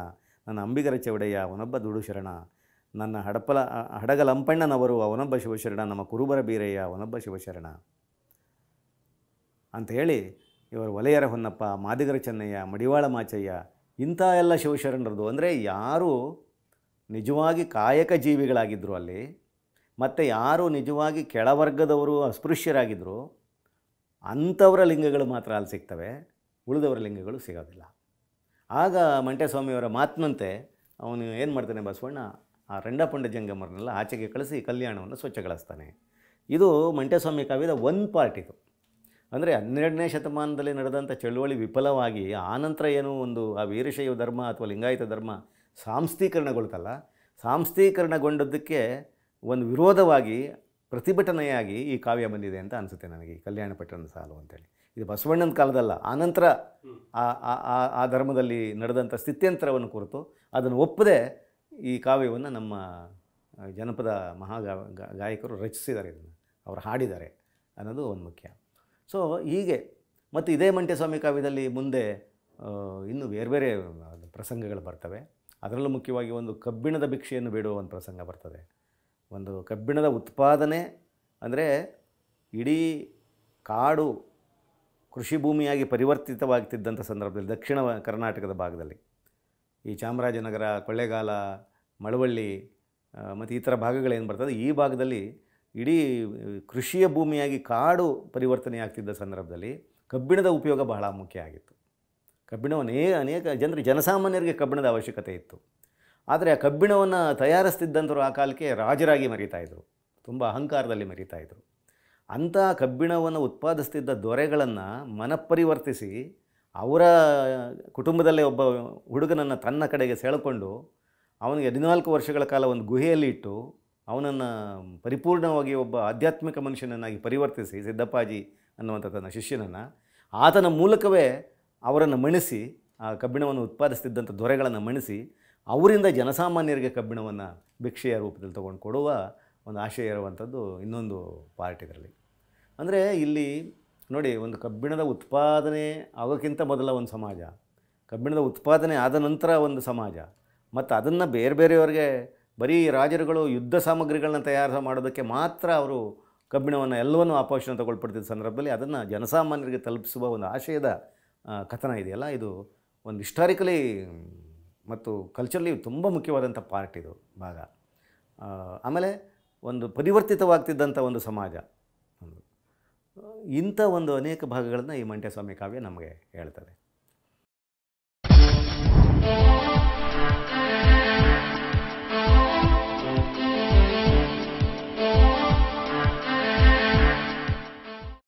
ನನ್ನ ಅಂಬಿಗರ ಚೌಡಯ್ಯ ಅವನೊಬ್ಬ ದುಡುಶರಣ ನನ್ನ ಹಡಪಲ ಹಡಗಲಂಪಣ್ಣನವರು ಅವನೊಬ್ಬ ಶಿವಶರಣ ನಮ್ಮ ಕುರುಬರ ಬೀರಯ್ಯ ಅವನೊಬ್ಬ ಶಿವಶರಣ ಅಂತ ಹೇಳಿ ಇವರು ಒಲೆಯರ ಹೊನ್ನಪ್ಪ ಮಾದಿಗರ ಚೆನ್ನಯ್ಯ ಮಡಿವಾಳ ಮಾಚಯ್ಯ ಇಂಥ ಎಲ್ಲ ಶಿವಶರಣರದು ಅಂದರೆ ಯಾರು ನಿಜವಾಗಿ ಕಾಯಕ ಜೀವಿಗಳಾಗಿದ್ದರು ಅಲ್ಲಿ ಮತ್ತು ಯಾರು ನಿಜವಾಗಿ ಕೆಳವರ್ಗದವರು ಅಸ್ಪೃಶ್ಯರಾಗಿದ್ದರು ಅಂಥವರ ಲಿಂಗಗಳು ಮಾತ್ರ ಅಲ್ಲಿ ಸಿಗ್ತವೆ ಉಳಿದವರ ಲಿಂಗಗಳು ಸಿಗೋದಿಲ್ಲ ಆಗ ಮಂಟೆಸ್ವಾಮಿಯವರ ಮಾತಿನಂತೆ ಅವನು ಏನು ಮಾಡ್ತಾನೆ ಬಸವಣ್ಣ ಆ ರಂಡಪುಂಡ ಜಂಗಮರನ್ನೆಲ್ಲ ಆಚೆಗೆ ಕಳಿಸಿ ಕಲ್ಯಾಣವನ್ನು ಸ್ವಚ್ಛಗೊಳಿಸ್ತಾನೆ ಇದು ಮಂಟೆಸ್ವಾಮಿ ಕಾವ್ಯದ ಒಂದು ಪಾರ್ಟ್ ಇದು ಅಂದರೆ ಹನ್ನೆರಡನೇ ಶತಮಾನದಲ್ಲಿ ನಡೆದಂಥ ಚಳುವಳಿ ವಿಫಲವಾಗಿ ಆನಂತರ ಏನು ಒಂದು ಆ ವೀರಶೈವ ಧರ್ಮ ಅಥವಾ ಲಿಂಗಾಯತ ಧರ್ಮ ಸಾಂಸ್ಥೀಕರಣಗೊಳ್ತಲ್ಲ ಸಾಂಸ್ಥೀಕರಣಗೊಂಡದ್ದಕ್ಕೆ ಒಂದು ವಿರೋಧವಾಗಿ ಪ್ರತಿಭಟನೆಯಾಗಿ ಈ ಕಾವ್ಯ ಬಂದಿದೆ ಅಂತ ಅನಿಸುತ್ತೆ ನನಗೆ ಈ ಕಲ್ಯಾಣ ಪಟ್ಟಣದ ಸಾಲು ಅಂತೇಳಿ ಇದು ಬಸವಣ್ಣನ ಕಾಲದಲ್ಲ ಆನಂತರ ಆ ಆ ಧರ್ಮದಲ್ಲಿ ನಡೆದಂಥ ಸ್ಥಿತ್ಯಂತರವನ್ನು ಕುರಿತು ಅದನ್ನು ಒಪ್ಪದೆ ಈ ಕಾವ್ಯವನ್ನು ನಮ್ಮ ಜನಪದ ಮಹಾ ಗಾಯಕರು ರಚಿಸಿದ್ದಾರೆ ಇದನ್ನು ಅವರು ಹಾಡಿದ್ದಾರೆ ಅನ್ನೋದು ಒಂದು ಮುಖ್ಯ ಸೊ ಹೀಗೆ ಮತ್ತು ಇದೇ ಮಂಟೆ ಕಾವ್ಯದಲ್ಲಿ ಮುಂದೆ ಇನ್ನೂ ಬೇರೆ ಬೇರೆ ಪ್ರಸಂಗಗಳು ಬರ್ತವೆ ಅದರಲ್ಲೂ ಮುಖ್ಯವಾಗಿ ಒಂದು ಕಬ್ಬಿಣದ ಭಿಕ್ಷೆಯನ್ನು ಬೇಡುವ ಒಂದು ಪ್ರಸಂಗ ಬರ್ತದೆ ಒಂದು ಕಬ್ಬಿಣದ ಉತ್ಪಾದನೆ ಅಂದರೆ ಇಡೀ ಕಾಡು ಕೃಷಿ ಭೂಮಿಯಾಗಿ ಪರಿವರ್ತಿತವಾಗ್ತಿದ್ದಂಥ ಸಂದರ್ಭದಲ್ಲಿ ದಕ್ಷಿಣ ಕರ್ನಾಟಕದ ಭಾಗದಲ್ಲಿ ಈ ಚಾಮರಾಜನಗರ ಕೊಳ್ಳೇಗಾಲ ಮಳವಳ್ಳಿ ಮತ್ತು ಇತರ ಭಾಗಗಳೇನು ಬರ್ತದೆ ಈ ಭಾಗದಲ್ಲಿ ಇಡೀ ಕೃಷಿಯ ಭೂಮಿಯಾಗಿ ಕಾಡು ಪರಿವರ್ತನೆಯಾಗ್ತಿದ್ದ ಸಂದರ್ಭದಲ್ಲಿ ಕಬ್ಬಿಣದ ಉಪಯೋಗ ಬಹಳ ಮುಖ್ಯ ಆಗಿತ್ತು ಕಬ್ಬಿಣವನ್ನು ಅನೇಕ ಅನೇಕ ಜನರು ಜನಸಾಮಾನ್ಯರಿಗೆ ಕಬ್ಬಿಣದ ಅವಶ್ಯಕತೆ ಇತ್ತು ಆದರೆ ಆ ಕಬ್ಬಿಣವನ್ನು ತಯಾರಿಸ್ತಿದ್ದಂಥವ್ರು ಆ ಕಾಲಕ್ಕೆ ರಾಜರಾಗಿ ಮರಿತಾಯಿದ್ರು ತುಂಬ ಅಹಂಕಾರದಲ್ಲಿ ಮರಿತಾಯಿದ್ರು ಅಂಥ ಕಬ್ಬಿಣವನ್ನು ಉತ್ಪಾದಿಸ್ತಿದ್ದ ದೊರೆಗಳನ್ನು ಮನಪರಿವರ್ತಿಸಿ ಅವರ ಕುಟುಂಬದಲ್ಲೇ ಒಬ್ಬ ಹುಡುಗನನ್ನು ತನ್ನ ಕಡೆಗೆ ಸೆಳಕೊಂಡು ಅವನಿಗೆ ಹದಿನಾಲ್ಕು ವರ್ಷಗಳ ಕಾಲ ಒಂದು ಗುಹೆಯಲ್ಲಿ ಇಟ್ಟು ಅವನನ್ನು ಪರಿಪೂರ್ಣವಾಗಿ ಒಬ್ಬ ಆಧ್ಯಾತ್ಮಿಕ ಮನುಷ್ಯನನ್ನಾಗಿ ಪರಿವರ್ತಿಸಿ ಸಿದ್ದಪ್ಪಾಜಿ ಅನ್ನುವಂಥ ತನ್ನ ಶಿಷ್ಯನನ್ನು ಆತನ ಮೂಲಕವೇ ಅವರನ್ನು ಮಣಿಸಿ ಆ ಕಬ್ಬಿಣವನ್ನು ಉತ್ಪಾದಿಸ್ತಿದ್ದಂಥ ದೊರೆಗಳನ್ನು ಮಣಿಸಿ ಅವರಿಂದ ಜನಸಾಮಾನ್ಯರಿಗೆ ಕಬ್ಬಿಣವನ್ನು ಭಿಕ್ಷೆಯ ರೂಪದಲ್ಲಿ ತೊಗೊಂಡು ಕೊಡುವ ಒಂದು ಆಶಯ ಇರುವಂಥದ್ದು ಇನ್ನೊಂದು ಪಾರ್ಟ್ ಇದರಲ್ಲಿ ಅಂದರೆ ಇಲ್ಲಿ ನೋಡಿ ಒಂದು ಕಬ್ಬಿಣದ ಉತ್ಪಾದನೆ ಆಗೋಕ್ಕಿಂತ ಮೊದಲ ಒಂದು ಸಮಾಜ ಕಬ್ಬಿಣದ ಉತ್ಪಾದನೆ ಆದ ನಂತರ ಒಂದು ಸಮಾಜ ಮತ್ತು ಅದನ್ನು ಬೇರೆ ಬೇರೆಯವ್ರಿಗೆ ಬರೀ ರಾಜರುಗಳು ಯುದ್ಧ ಸಾಮಗ್ರಿಗಳನ್ನ ತಯಾರು ಮಾಡೋದಕ್ಕೆ ಮಾತ್ರ ಅವರು ಕಬ್ಬಿಣವನ್ನು ಎಲ್ಲವನ್ನು ಆಪೋಷಣ ತಗೊಳ್ಪಡ್ತಿದ್ದ ಸಂದರ್ಭದಲ್ಲಿ ಅದನ್ನು ಜನಸಾಮಾನ್ಯರಿಗೆ ತಲುಪಿಸುವ ಒಂದು ಆಶಯದ ಕಥನ ಇದೆಯಲ್ಲ ಇದು ಒಂದು ಹಿಸ್ಟಾರಿಕಲಿ ಮತ್ತು ಕಲ್ಚರಲಿ ತುಂಬ ಮುಖ್ಯವಾದಂಥ ಪಾರ್ಟ್ ಇದು ಭಾಗ ಆಮೇಲೆ ಒಂದು ಪರಿವರ್ತಿತವಾಗ್ತಿದ್ದಂಥ ಒಂದು ಸಮಾಜ ಇಂಥ ಒಂದು ಅನೇಕ ಭಾಗಗಳನ್ನು ಈ ಮಂಡ್ಯ ಸ್ವಾಮಿ ಕಾವ್ಯ ನಮಗೆ ಹೇಳ್ತದೆ